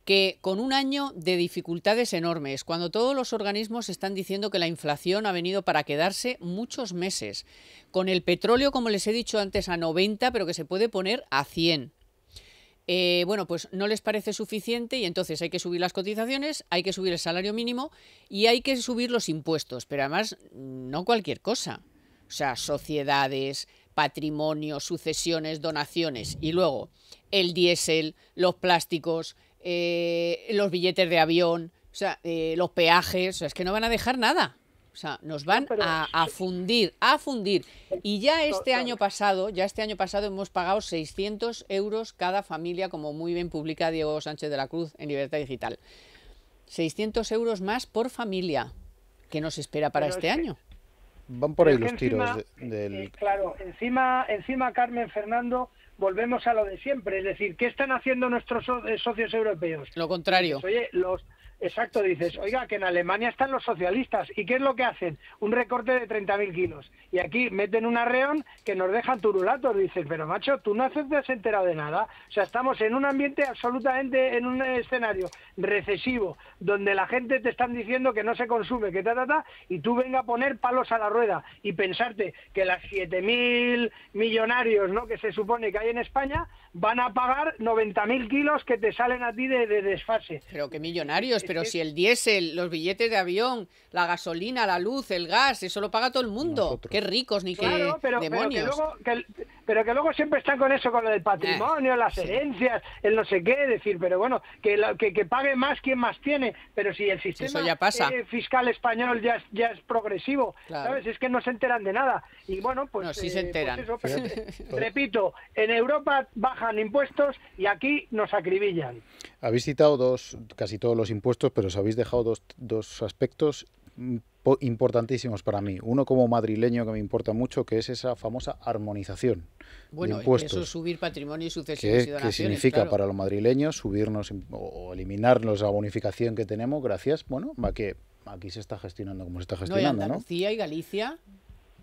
que con un año de dificultades enormes, cuando todos los organismos están diciendo que la inflación ha venido para quedarse muchos meses, con el petróleo, como les he dicho antes, a 90, pero que se puede poner a 100. Eh, bueno, pues no les parece suficiente y entonces hay que subir las cotizaciones, hay que subir el salario mínimo y hay que subir los impuestos, pero además mm, no cualquier cosa, o sea, sociedades, patrimonio, sucesiones, donaciones y luego el diésel, los plásticos, eh, los billetes de avión, o sea, eh, los peajes, o sea, es que no van a dejar nada. O sea, nos van a, fundir, a fundir. Y ya este año pasado, ya este año pasado hemos pagado 600 euros cada familia, como muy bien publica Diego Sánchez de la Cruz en Libertad Digital. 600 euros más por familia. que nos espera para este año? Van por ahí los tiros del... Eh, claro, encima, encima, Carmen Fernando, volvemos a lo de siempre. Es decir, ¿qué están haciendo nuestros eh, socios europeos? Lo contrario. Pues, los, Exacto, dices, oiga, que en Alemania están los socialistas. ¿Y qué es lo que hacen? Un recorte de 30.000 kilos. Y aquí meten un arreón que nos dejan turulatos. Dices, pero macho, tú no haces enterado de nada. O sea, estamos en un ambiente absolutamente, en un escenario recesivo, donde la gente te están diciendo que no se consume, que ta, ta, ta, y tú venga a poner palos a la rueda y pensarte que las 7.000 millonarios ¿no? que se supone que hay en España van a pagar 90.000 kilos que te salen a ti de, de desfase. Pero qué millonarios, pero si el diésel, los billetes de avión, la gasolina, la luz, el gas, eso lo paga todo el mundo. Qué ricos, ni qué pero, demonios. Pero que, luego, siempre están con eso, con lo del eh, patrimonio, las herencias, el no sé qué, decir, pero bueno, que, pague más quien más tiene, pero si el sistema eh, fiscal español ya es, ya es progresivo, ¿sabes? Es que no se enteran de nada. Y bueno, pues... No, sí se eh, pues enteran. repito, en Europa bajan impuestos y aquí nos acribillan. Habéis citado dos, casi todos los impuestos pero os habéis dejado dos, dos aspectos importantísimos para mí. Uno como madrileño que me importa mucho, que es esa famosa armonización. Bueno, de impuestos, subir patrimonio y sucesiones. Que, significa para los madrileños subirnos o eliminarnos la bonificación que tenemos gracias, bueno, a que aquí se está gestionando como se está gestionando. No, Andalucía y Galicia.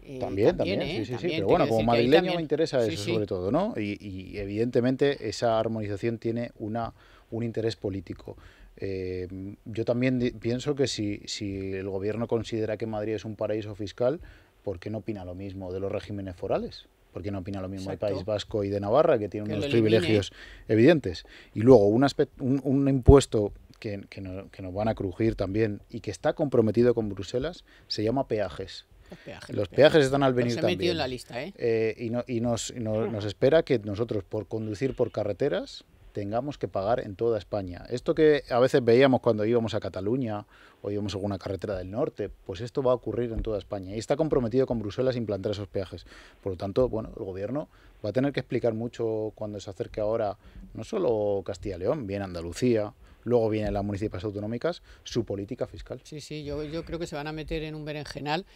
Eh, también, también, sí, eh, sí, sí. Pero bueno, como madrileño me interesa eso sobre todo, ¿no? Y, y evidentemente esa armonización tiene una, un interés político. Eh, yo también pienso que si, si el gobierno considera que Madrid es un paraíso fiscal, ¿por qué no opina lo mismo de los regímenes forales? ¿Por qué no opina lo mismo del País Vasco y de Navarra, que tienen unos privilegios evidentes? Y luego, un, impuesto que, nos van a crujir también y que está comprometido con Bruselas se llama peajes. Los peajes, están al venir también. la y, nos, espera que nosotros, por conducir por carreteras, tengamos que pagar en toda España. Esto que a veces veíamos cuando íbamos a Cataluña o íbamos a alguna carretera del norte, pues esto va a ocurrir en toda España. Y está comprometido con Bruselas implantar esos peajes. Por lo tanto, bueno, el gobierno va a tener que explicar mucho cuando se acerque ahora no solo Castilla y León, viene Andalucía, luego vienen las municipios autonómicas, su política fiscal. Sí, sí, yo, yo creo que se van a meter en un berenjenal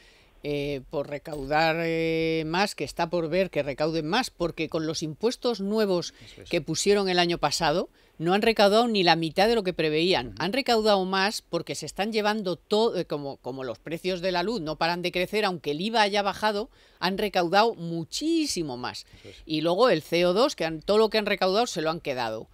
eh, por recaudar eh, más, que está por ver que recauden más, porque con los impuestos nuevos que pusieron el año pasado, no han recaudado ni la mitad de lo que preveían. Han recaudado más porque se están llevando todo, eh, como, los precios de la luz no paran de crecer, aunque el IVA haya bajado, han recaudado muchísimo más. Y luego el CO2, que todo lo que han recaudado se lo han quedado.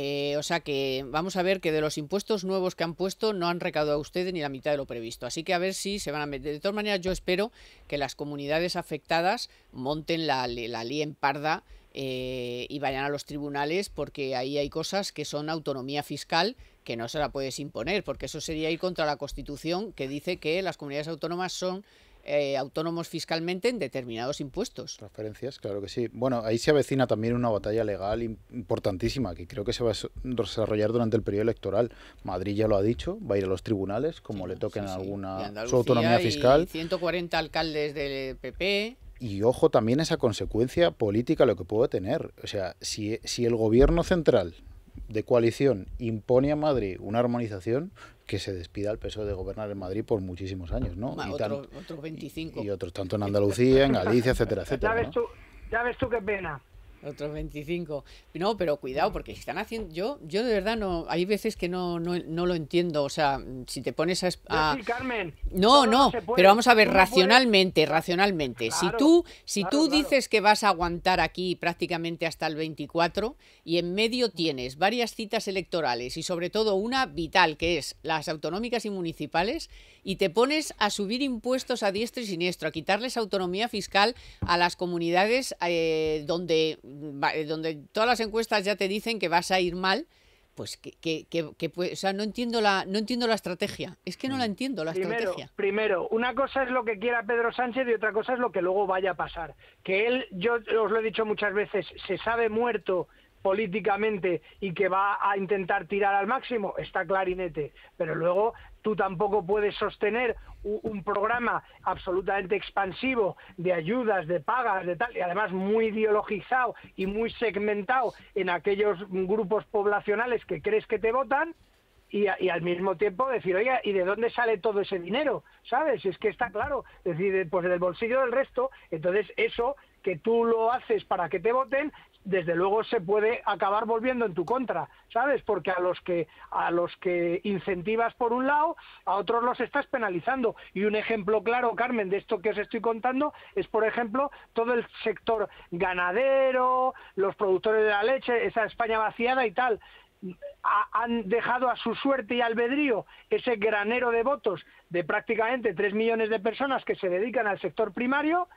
Eh, o sea que vamos a ver que de los impuestos nuevos que han puesto no han recaudado ustedes ni la mitad de lo previsto. Así que a ver si se van a meter. De todas maneras, yo espero que las comunidades afectadas monten la, ley en parda eh, y vayan a los tribunales porque ahí hay cosas que son autonomía fiscal que no se la puedes imponer, porque eso sería ir contra la Constitución que dice que las comunidades autónomas son eh, autónomos fiscalmente en determinados impuestos. Transferencias, claro que sí. Bueno, ahí se avecina también una batalla legal importantísima que creo que se va a desarrollar durante el periodo electoral. Madrid ya lo ha dicho, va a ir a los tribunales como le toquen alguna su autonomía fiscal. 140 alcaldes del PP. Y ojo también esa consecuencia política lo que puede tener. O sea, si, si el gobierno central de coalición impone a Madrid una armonización que se despida al peso e de gobernar en Madrid por muchísimos años, ¿no? y otros 25. Y, otros tanto en Andalucía, en Galicia, etcétera, etcétera. Ya ves tú, ya ves tú qué pena. Otros 25. No, pero cuidado, porque están haciendo. Yo, yo de verdad no. Hay veces que no, no, no lo entiendo. O sea, si te pones a. Carmen. No, no. Pero vamos a ver, racionalmente, racionalmente. si tú, si tú dices que vas a aguantar aquí prácticamente hasta el 24 y en medio tienes varias citas electorales y sobre todo una vital, que es las autonómicas y municipales y te pones a subir impuestos a diestro y siniestro, a quitarles autonomía fiscal a las comunidades eh, donde, mm, donde todas las encuestas ya te dicen que vas a ir mal, pues que, que, pues, o sea, no entiendo la no entiendo la estrategia es que no la mm. entiendo la primero, estrategia primero una cosa es lo que quiera Pedro Sánchez y otra cosa es lo que luego vaya a pasar que él yo os lo he dicho muchas veces se sabe muerto políticamente y que va a intentar tirar al máximo, está clarinete. Pero luego tú tampoco puedes sostener un, programa absolutamente expansivo de ayudas, de pagas, de tal, y además muy ideologizado y muy segmentado en aquellos grupos poblacionales que crees que te votan, y, y, al mismo tiempo decir, oye, ¿y de dónde sale todo ese dinero? ¿Sabes? Es que está claro, es decir, pues del bolsillo del resto, entonces eso que tú lo haces para que te voten desde luego se puede acabar volviendo en tu contra, ¿sabes? Porque a los que a los que incentivas por un lado, a otros los estás penalizando. Y un ejemplo claro, Carmen, de esto que os estoy contando es, por ejemplo, todo el sector ganadero, los productores de la leche, esa España vaciada y tal. han dejado a su suerte y albedrío ese granero de votos de prácticamente tres millones de personas que se dedican al sector primario,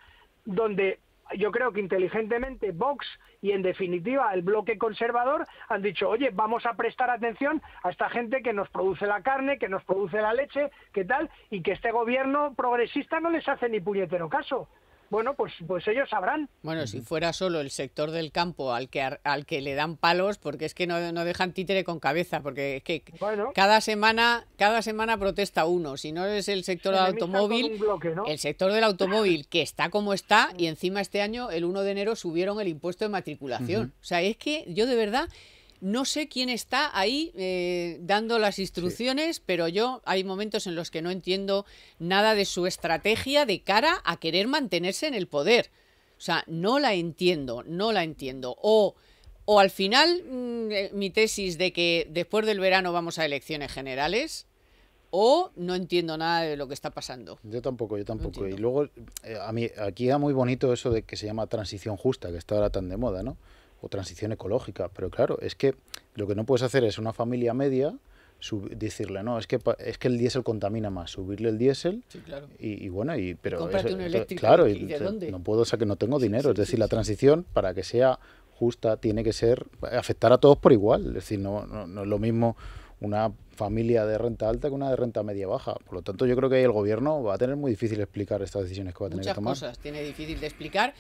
donde yo creo que inteligentemente Vox y en definitiva el bloque conservador han dicho, oye, vamos a prestar atención a esta gente que nos produce la carne, que nos produce la leche, qué tal, y que este gobierno progresista no les hace ni puñetero caso bueno, pues, pues ellos sabrán. Bueno, si fuera solo el sector del campo al que, al que le dan palos, porque es que no, dejan títere con cabeza, porque es que cada, semana, cada semana protesta uno. Si no es el sector del automóvil, el sector del automóvil que está como está, y encima este año, el 1 de enero, subieron el impuesto de matriculación. O sea, es que yo de verdad no sé quién está ahí eh, dando las instrucciones, pero yo hay momentos en los que no entiendo nada de su estrategia de cara a querer mantenerse en el poder. O sea, no la entiendo, no la entiendo. O, o al final mm, eh, mi tesis de que después del verano vamos a elecciones generales, o no entiendo nada de lo que está pasando. Yo tampoco, yo tampoco. y luego, eh, a mí, aquí da muy bonito eso de que se llama transición justa, que está ahora tan de moda, ¿no? o transición ecológica. Pero claro, es que lo que no puedes hacer es una familia media decirle, no, es que es que el diésel contamina más, subirle el diésel y, bueno, y pero claro, no puedo, o sea que no tengo dinero, es decir, la transición para que sea justa tiene que ser afectar a todos por igual, es decir, no, no, es lo mismo una familia de renta alta que una de renta media baja. Por lo tanto, yo creo que ahí el gobierno va a tener muy difícil explicar estas decisiones que va a tener que tomar. Muchas cosas tiene difícil de explicar.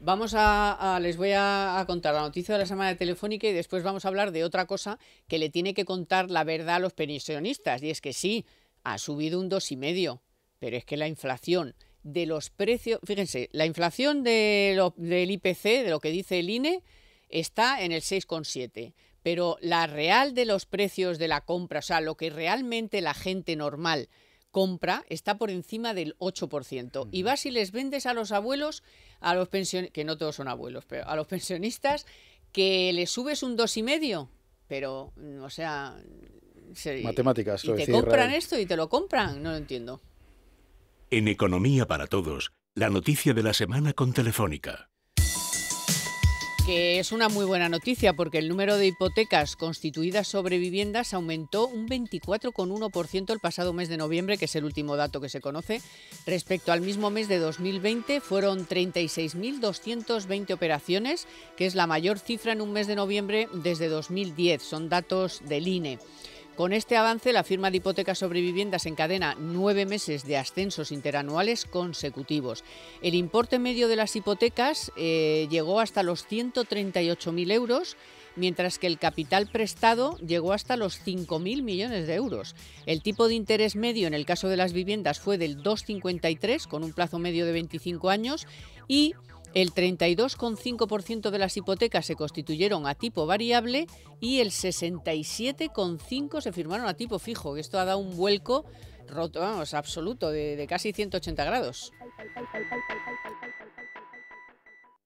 Vamos a, les voy a, contar la noticia de la semana telefónica y después vamos a hablar de otra cosa que le tiene que contar la verdad a los pensionistas y es que sí, ha subido un 2,5, pero es que la inflación de los precios, fíjense, la inflación del IPC, de lo que dice el INE, está en el 6,7, pero la real de los precios de la compra, o sea, lo que realmente la gente normal compra está por encima del 8%. Y mm. vas y les vendes a los abuelos a los pensionistas, que no todos son abuelos, pero a los pensionistas que le subes un dos y medio, pero, mm, o sea, matemáticas. y te compran esto y te lo compran, no lo entiendo. En Economía para Todos, la noticia de la semana con Telefónica es una muy buena noticia porque el número de hipotecas constituidas sobre viviendas aumentó un 24,1% el pasado mes de noviembre, que es el último dato que se conoce. Respecto al mismo mes de 2020, fueron 36.220 operaciones, que es la mayor cifra en un mes de noviembre desde 2010. Son datos del INE. Con este avance, la firma de hipotecas sobre viviendas encadena nueve meses de ascensos interanuales consecutivos. El importe medio de las hipotecas eh, llegó hasta los 138.000 euros, mientras que el capital prestado llegó hasta los 5.000 millones de euros. El tipo de interés medio en el caso de las viviendas fue del 2,53, con un plazo medio de 25 años, y el 32,5% de las hipotecas se constituyeron a tipo variable y el 67,5% se firmaron a tipo fijo. Esto ha dado un vuelco roto, vamos, absoluto, de, de casi 180 grados.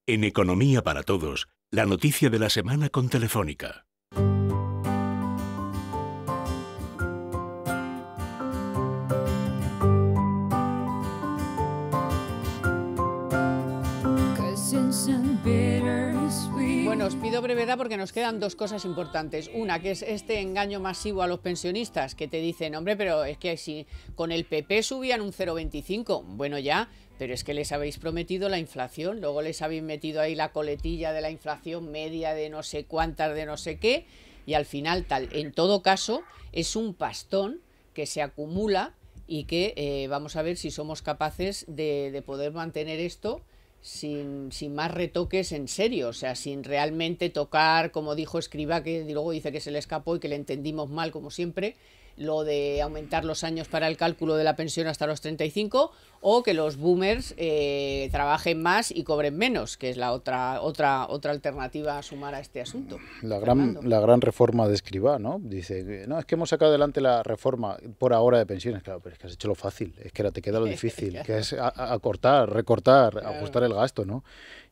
En Economía para Todos, la noticia de la semana con Telefónica. os pido brevedad porque nos quedan dos cosas importantes. Una, que es este engaño masivo a los pensionistas, que te dicen, hombre, pero es que si con el PP subían un 0,25, bueno ya, pero es que les habéis prometido la inflación, luego les habéis metido ahí la coletilla de la inflación media de no sé cuántas, de no sé qué, y al final tal. En todo caso, es un pastón que se acumula y que eh, vamos a ver si somos capaces de poder mantener esto sin, sin, más retoques en serio, o sea, sin realmente tocar, como dijo Escriba, que luego dice que se le escapó y que le entendimos mal, como siempre, lo de aumentar los años para el cálculo de la pensión hasta los 35 o que los boomers eh, trabajen más y cobren menos, que es la otra otra otra alternativa a sumar a este asunto. La gran la gran reforma de Escribá, ¿no? Dice, no, es que hemos sacado adelante la reforma por ahora de pensiones, claro, pero es que has hecho lo fácil, es que ahora te queda lo difícil, que es acortar, recortar, ajustar el gasto, ¿no?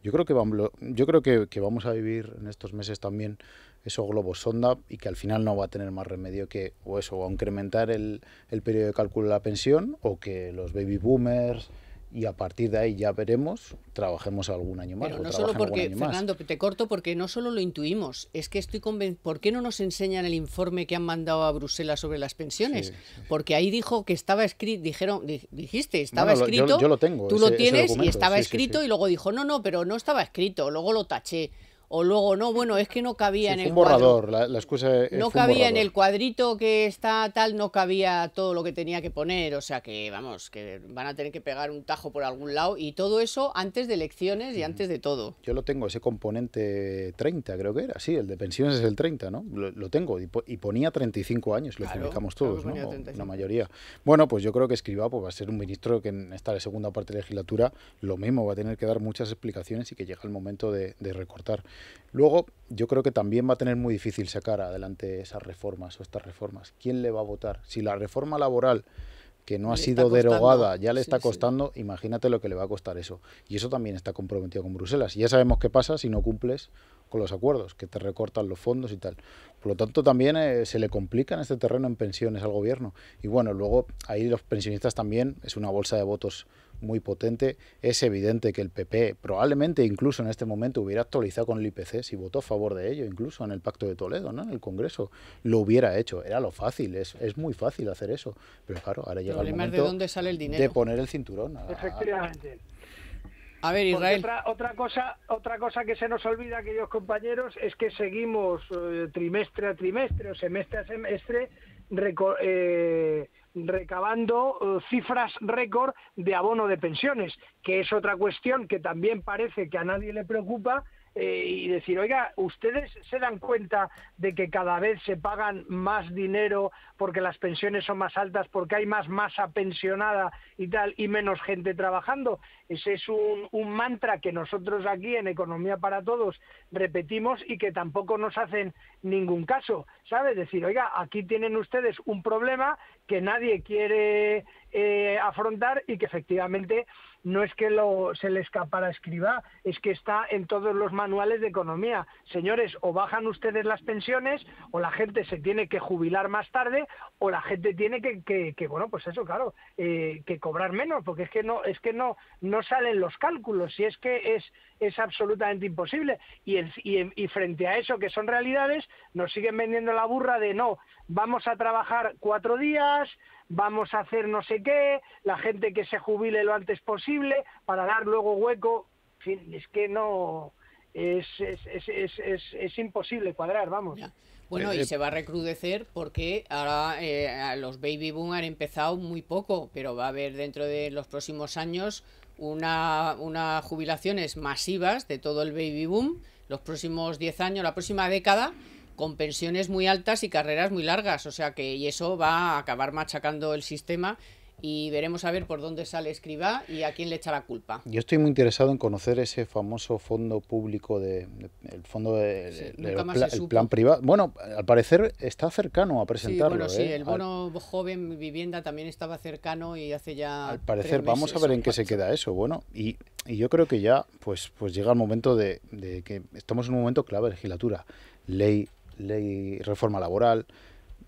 Yo creo que vamos yo creo que, que vamos a vivir en estos meses también esos globos sonda y que al final no va a tener más remedio que o eso, o incrementar el, el periodo de cálculo de la pensión o que los baby boomers y a partir de ahí ya veremos, trabajemos algún año más. Pero no solo porque, Fernando, te corto porque no solo lo intuimos, es que estoy convencido, ¿por qué no nos enseñan el informe que han mandado a Bruselas sobre las pensiones? Porque ahí dijo que estaba escrito, dijeron, dijiste, estaba escrito, yo, lo tengo, tú lo tienes y estaba escrito y luego dijo, no, no, pero no estaba escrito, luego lo taché o luego no, bueno, es que no cabía en el borrador, La, excusa es, No cabía en el cuadrito que está tal, no cabía todo lo que tenía que poner, o sea que vamos, que van a tener que pegar un tajo por algún lado y todo eso antes de elecciones y antes de todo. Yo lo tengo, ese componente 30 creo que era, sí, el de pensiones es el 30, ¿no? Lo, tengo y, y, ponía 35 años, lo explicamos publicamos todos, La mayoría. Bueno, pues yo creo que escriba pues, va a ser un ministro que en esta segunda parte de legislatura lo mismo, va a tener que dar muchas explicaciones y que llega el momento de recortar. Luego, yo creo que también va a tener muy difícil sacar adelante esas reformas o estas reformas. ¿Quién le va a votar? Si la reforma laboral que no ha sido derogada ya le está costando, imagínate lo que le va a costar eso. Y eso también está comprometido con Bruselas. Y ya sabemos qué pasa si no cumples con los acuerdos, que te recortan los fondos y tal. Por lo tanto, también eh, se le complica en este terreno en pensiones al gobierno. Y bueno, luego ahí los pensionistas también es una bolsa de votos muy potente. Es evidente que el PP probablemente incluso en este momento hubiera actualizado con el IPC, si votó a favor de ello, incluso en el Pacto de Toledo, ¿no? en el Congreso, lo hubiera hecho. Era lo fácil, es, es muy fácil hacer eso. Pero claro, ahora llega el, momento de, dónde sale el dinero. de poner el cinturón. Efectivamente. A ver, Israel. Otra, cosa, otra cosa que se nos olvida, queridos compañeros, es que seguimos eh, trimestre a trimestre o semestre a semestre eh, recabando eh, cifras récord de abono de pensiones, que es otra cuestión que también parece que a nadie le preocupa, eh, y decir, oiga, ¿ustedes se dan cuenta de que cada vez se pagan más dinero porque las pensiones son más altas, porque hay más masa pensionada y tal, y menos gente trabajando? Ese es un, mantra que nosotros aquí en Economía para Todos repetimos y que tampoco nos hacen ningún caso, ¿sabe? Decir, oiga, aquí tienen ustedes un problema que nadie quiere eh, afrontar y que efectivamente no es que se le escapara escriba, es que está en todos los manuales de economía. Señores, o bajan ustedes las pensiones, o la gente se tiene que jubilar más tarde, o la gente tiene que, bueno, pues eso, claro, eh, que cobrar menos, porque es que no, es que no, no salen los cálculos, y es que es, es absolutamente imposible. Y, y frente a eso, que son realidades, nos siguen vendiendo la burra de no, vamos a trabajar cuatro días, vamos a hacer no sé qué, la gente que se jubile lo antes posible para dar luego hueco. es que no, es, es, es, es imposible cuadrar, vamos. Bueno, y eh, eh. se va a recrudecer porque ahora eh, los baby boom han empezado muy poco, pero va a haber dentro de los próximos años unas una jubilaciones masivas de todo el baby boom, los próximos 10 años, la próxima década, con pensiones muy altas y carreras muy largas, o sea que y eso va a acabar machacando el sistema y veremos a ver por dónde sale escriba y a quién le echa la culpa. Yo estoy muy interesado en conocer ese famoso fondo público de, el fondo de, plan privado. Bueno, al parecer está cercano a presentarlo. Sí, bueno, sí, ¿eh? el bono joven vivienda también estaba cercano y hace ya. Al parecer, vamos a ver en qué se queda eso. Bueno, y, yo creo que ya pues pues llega el momento de, de que estamos en un momento clave de legislatura, ley ley reforma laboral,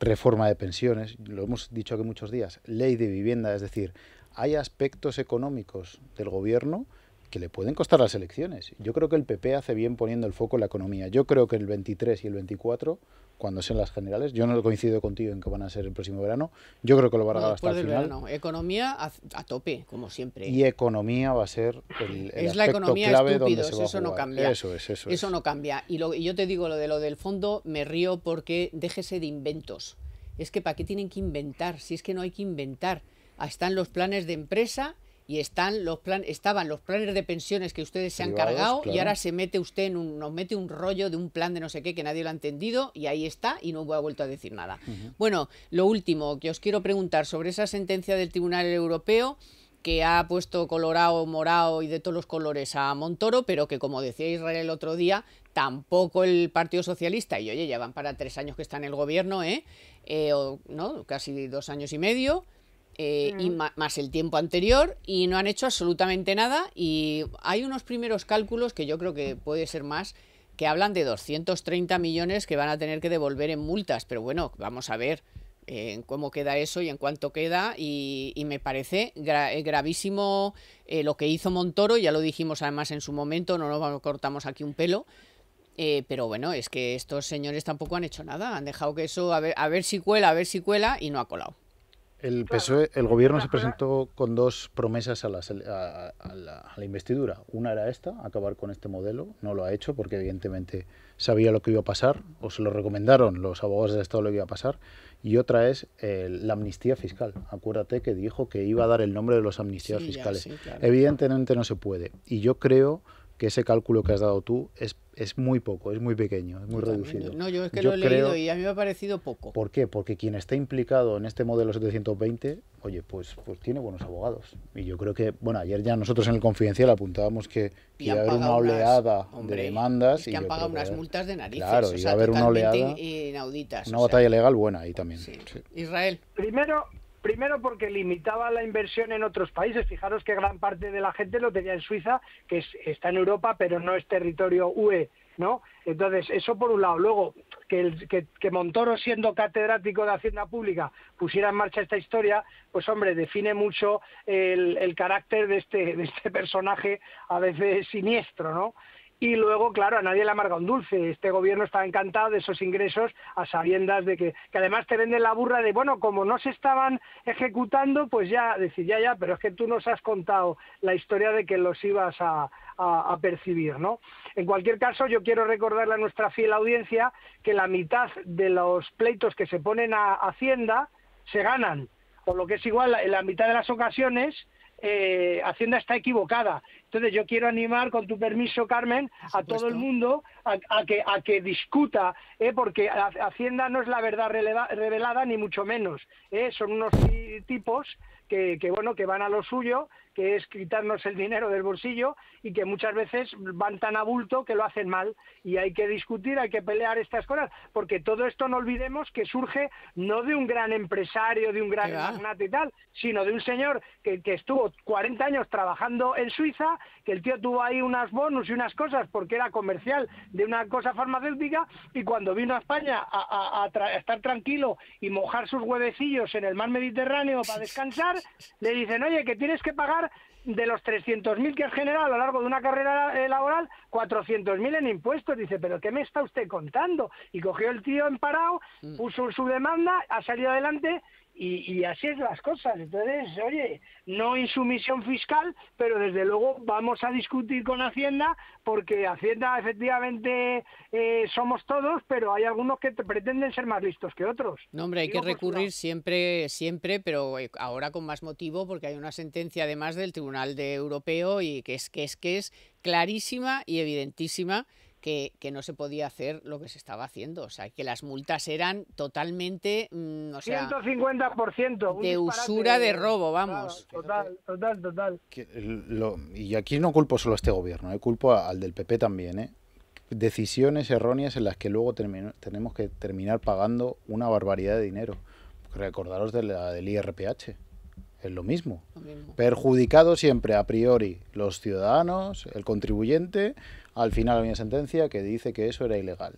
reforma de pensiones, lo hemos dicho aquí muchos días, ley de vivienda, es decir, hay aspectos económicos del gobierno que le pueden costar las elecciones. Yo creo que el PP hace bien poniendo el foco en la economía. Yo creo que el 23 y el 24, cuando sean las generales, yo no coincido contigo en que van a ser el próximo verano, yo creo que lo van a dar hasta el final. Economía a, tope, como siempre. Y economía va a ser el, la economía clave donde eso no cambia. Eso es, eso, eso no cambia. Y, lo, yo te digo lo de lo del fondo, me río porque déjese de inventos. Es que ¿para qué tienen que inventar? Si es que no hay que inventar. están los planes de empresa y están los plan, estaban los planes de pensiones que ustedes se han cargado y ahora se mete usted en un, nos mete un rollo de un plan de no sé qué que nadie lo ha entendido y ahí está y no ha vuelto a decir nada. Bueno, lo último que os quiero preguntar sobre esa sentencia del Tribunal Europeo que ha puesto colorado, morado y de todos los colores a Montoro, pero que como decía Israel el otro día, tampoco el Partido Socialista, y oye, ya van para tres años que está en el gobierno, eh, eh o, ¿no? casi dos años y medio, eh, y más el tiempo anterior y no han hecho absolutamente nada y hay unos primeros cálculos que yo creo que puede ser más que hablan de 230 millones que van a tener que devolver en multas, pero bueno, vamos a ver en eh, cómo queda eso y en cuánto queda y, me parece eh, gravísimo lo que hizo Montoro, ya lo dijimos además en su momento, no nos cortamos aquí un pelo, pero bueno, es que estos señores tampoco han hecho nada, han dejado que eso, a ver, a ver si cuela, a ver si cuela y no ha colado. El, PSOE, el gobierno se presentó con dos promesas a la, investidura. Una era esta, acabar con este modelo. No lo ha hecho porque evidentemente sabía lo que iba a pasar, o se lo recomendaron los abogados del Estado lo iba a pasar. Y otra es la amnistía fiscal. Acuérdate que dijo que iba a dar el nombre de los amnistías fiscales. Evidentemente no se puede. Y yo creo que ese cálculo que has dado tú es, es muy poco, es muy pequeño, es muy reducido. no, yo es que lo he creo, leído y a mí me ha parecido poco. ¿Por qué? Porque quien está implicado en este modelo 720, oye, pues, pues tiene buenos abogados. Y yo creo que, bueno, ayer ya nosotros en el Confidencial apuntábamos que, iba a haber una oleada de demandas. Y que y han pagado unas multas de narices. Claro, o a haber una oleada. Una batalla legal buena ahí también. Israel. Primero, Primero porque limitaba la inversión en otros países. Fijaros que gran parte de la gente lo tenía en Suiza, que está en Europa, pero no es territorio UE, ¿no? Entonces, eso por un lado. Luego, que, Montoro, siendo catedrático de Hacienda Pública, pusiera en marcha esta historia, pues hombre, define mucho el, carácter de este, de este personaje a veces siniestro, ¿no? y luego, claro, a nadie le amarga un dulce. Este gobierno está encantado de esos ingresos a sabiendas de que, además te venden la burra de, bueno, como no se estaban ejecutando, pues ya, decir, ya, ya, pero es que tú nos has contado la historia de que los ibas a, percibir, ¿no? En cualquier caso, yo quiero recordarle a nuestra fiel audiencia que la mitad de los pleitos que se ponen a Hacienda se ganan, o lo que es igual, en la mitad de las ocasiones eh, Hacienda está equivocada entonces yo quiero animar, con tu permiso, Carmen, a todo el mundo a, que, discuta, ¿eh? porque Hacienda no es la verdad revelada, ni mucho menos. ¿eh? Son unos tipos que, bueno, que van a lo suyo, que es quitarnos el dinero del bolsillo y que muchas veces van tan a bulto que lo hacen mal. Y hay que discutir, hay que pelear estas cosas, porque todo esto no olvidemos que surge no de un gran empresario, de un gran magnate y tal, sino de un señor que estuvo 40 años trabajando en Suiza que el tío tuvo ahí unas bonus y unas cosas porque era comercial de una cosa farmacéutica y cuando vino a España a, estar tranquilo y mojar sus huevecillos en el mar Mediterráneo para descansar, le dicen, oye, que tienes que pagar de los 300.000 que has generado a lo largo de una carrera laboral, 400.000 en impuestos. Dice, pero ¿qué me está usted contando? Y cogió el tío en parado, mm. puso su demanda, ha salido adelante y, así es las cosas. Entonces, oye, no insumisión fiscal, pero desde luego vamos a discutir con Hacienda, porque Hacienda efectivamente eh, somos todos, pero hay algunos que pretenden ser más listos que otros. No, hombre, hay que recurrir siempre, siempre, pero eh, ahora con más motivo, porque hay una sentencia además del Tribunal de Europeo y que es que es que es clarísima y evidentísima que, no se podía hacer lo que se estaba haciendo. O sea, que las multas eran totalmente. Mm, o sea, 150%. De usura de robo, vamos. total, total, total. Eh, y aquí no culpo solo a este gobierno, eh, culpo al del PP también. ¿eh? Decisiones erróneas en las que luego tenemos que terminar pagando una barbaridad de dinero. Recordaros de la del IRPH. Es lo mismo. lo mismo. Perjudicado siempre a priori los ciudadanos, el contribuyente, al final hay una sentencia que dice que eso era ilegal.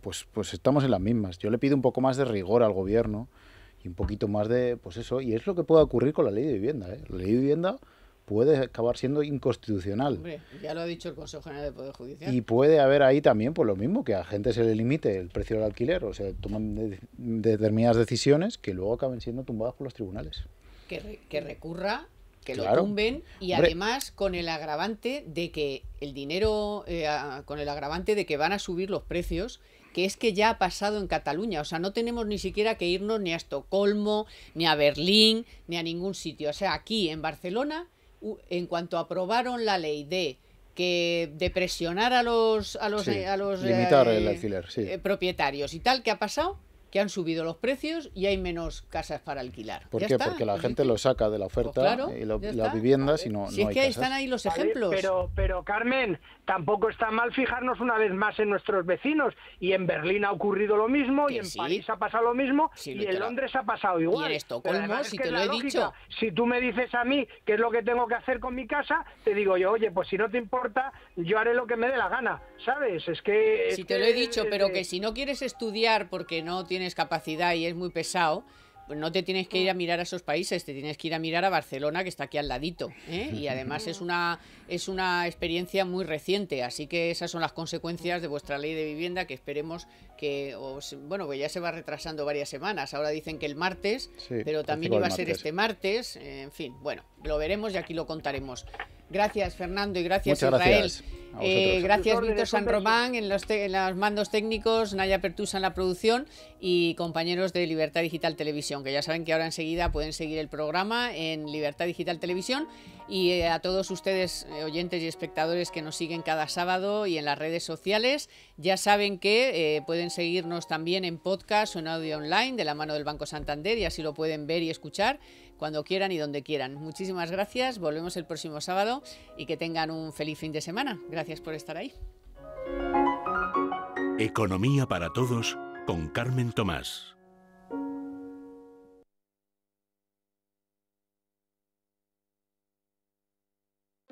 Pues, pues estamos en las mismas. Yo le pido un poco más de rigor al gobierno y un poquito más de, pues eso, y es lo que puede ocurrir con la ley de vivienda. ¿eh? La ley de vivienda puede acabar siendo inconstitucional. Hombre, ya lo ha dicho el Consejo General de Poder Judicial. Y puede haber ahí también, pues lo mismo, que a gente se le limite el precio del alquiler, o sea, toman determinadas decisiones que luego acaben siendo tumbadas por los tribunales. que recurra que lo tumben y además con el agravante de que el dinero, eh, con el agravante de que van a subir los precios que es que ya ha pasado en Cataluña. O sea, no tenemos ni siquiera que irnos ni a Estocolmo, ni a Berlín, ni a ningún sitio. O sea, aquí en Barcelona, en cuanto aprobaron la ley de que de presionar a los a los, a los eh, eh, propietarios y tal, ¿qué ha pasado? que han subido los precios y hay menos casas para alquilar. ¿Por qué? Porque la gente lo saca de la pues oferta y las viviendas y no, si es que están ahí los ejemplos. pero, pero Carmen, tampoco está mal fijarnos una vez más en nuestros vecinos. Y en Berlín ha ocurrido lo mismo, y en París ha pasado lo mismo, y en Londres ha pasado igual. Y en Estocolmo, si te lo he dicho. Si tú me dices a mí qué es lo que tengo que hacer con mi casa, te digo yo, oye, pues si no te importa, yo haré lo que me dé la gana, ¿sabes? Es que... Si te lo he dicho, pero que si no quieres estudiar porque no tienes capacidad y es muy pesado, pues no te tienes que ir a mirar a esos países, te tienes que ir a mirar a Barcelona, que está aquí al ladito. ¿eh? Y además es una, es una experiencia muy reciente, así que esas son las consecuencias de vuestra ley de vivienda que esperemos que, bueno, pues ya se va retrasando varias semanas. Ahora dicen que el martes, pero también iba a ser este martes, en fin, bueno, lo veremos y aquí lo contaremos. Gracias, Fernando, y gracias, Muchas Israel. Gracias. Eh, gracias, Víctor San Román, en los, mandos técnicos, Naya Pertusa en la producción y compañeros de Libertad Digital Televisión, que ya saben que ahora enseguida pueden seguir el programa en Libertad Digital Televisión. Y eh, a todos ustedes, eh, oyentes y espectadores que nos siguen cada sábado y en las redes sociales, ya saben que pueden seguirnos también en podcast o en audio online de la mano del Banco Santander y así lo pueden ver y escuchar cuando quieran y donde quieran. Muchísimas gracias, volvemos el próximo sábado y que tengan un feliz fin de semana. Gracias por estar ahí. Economía para todos con Carmen Tomás.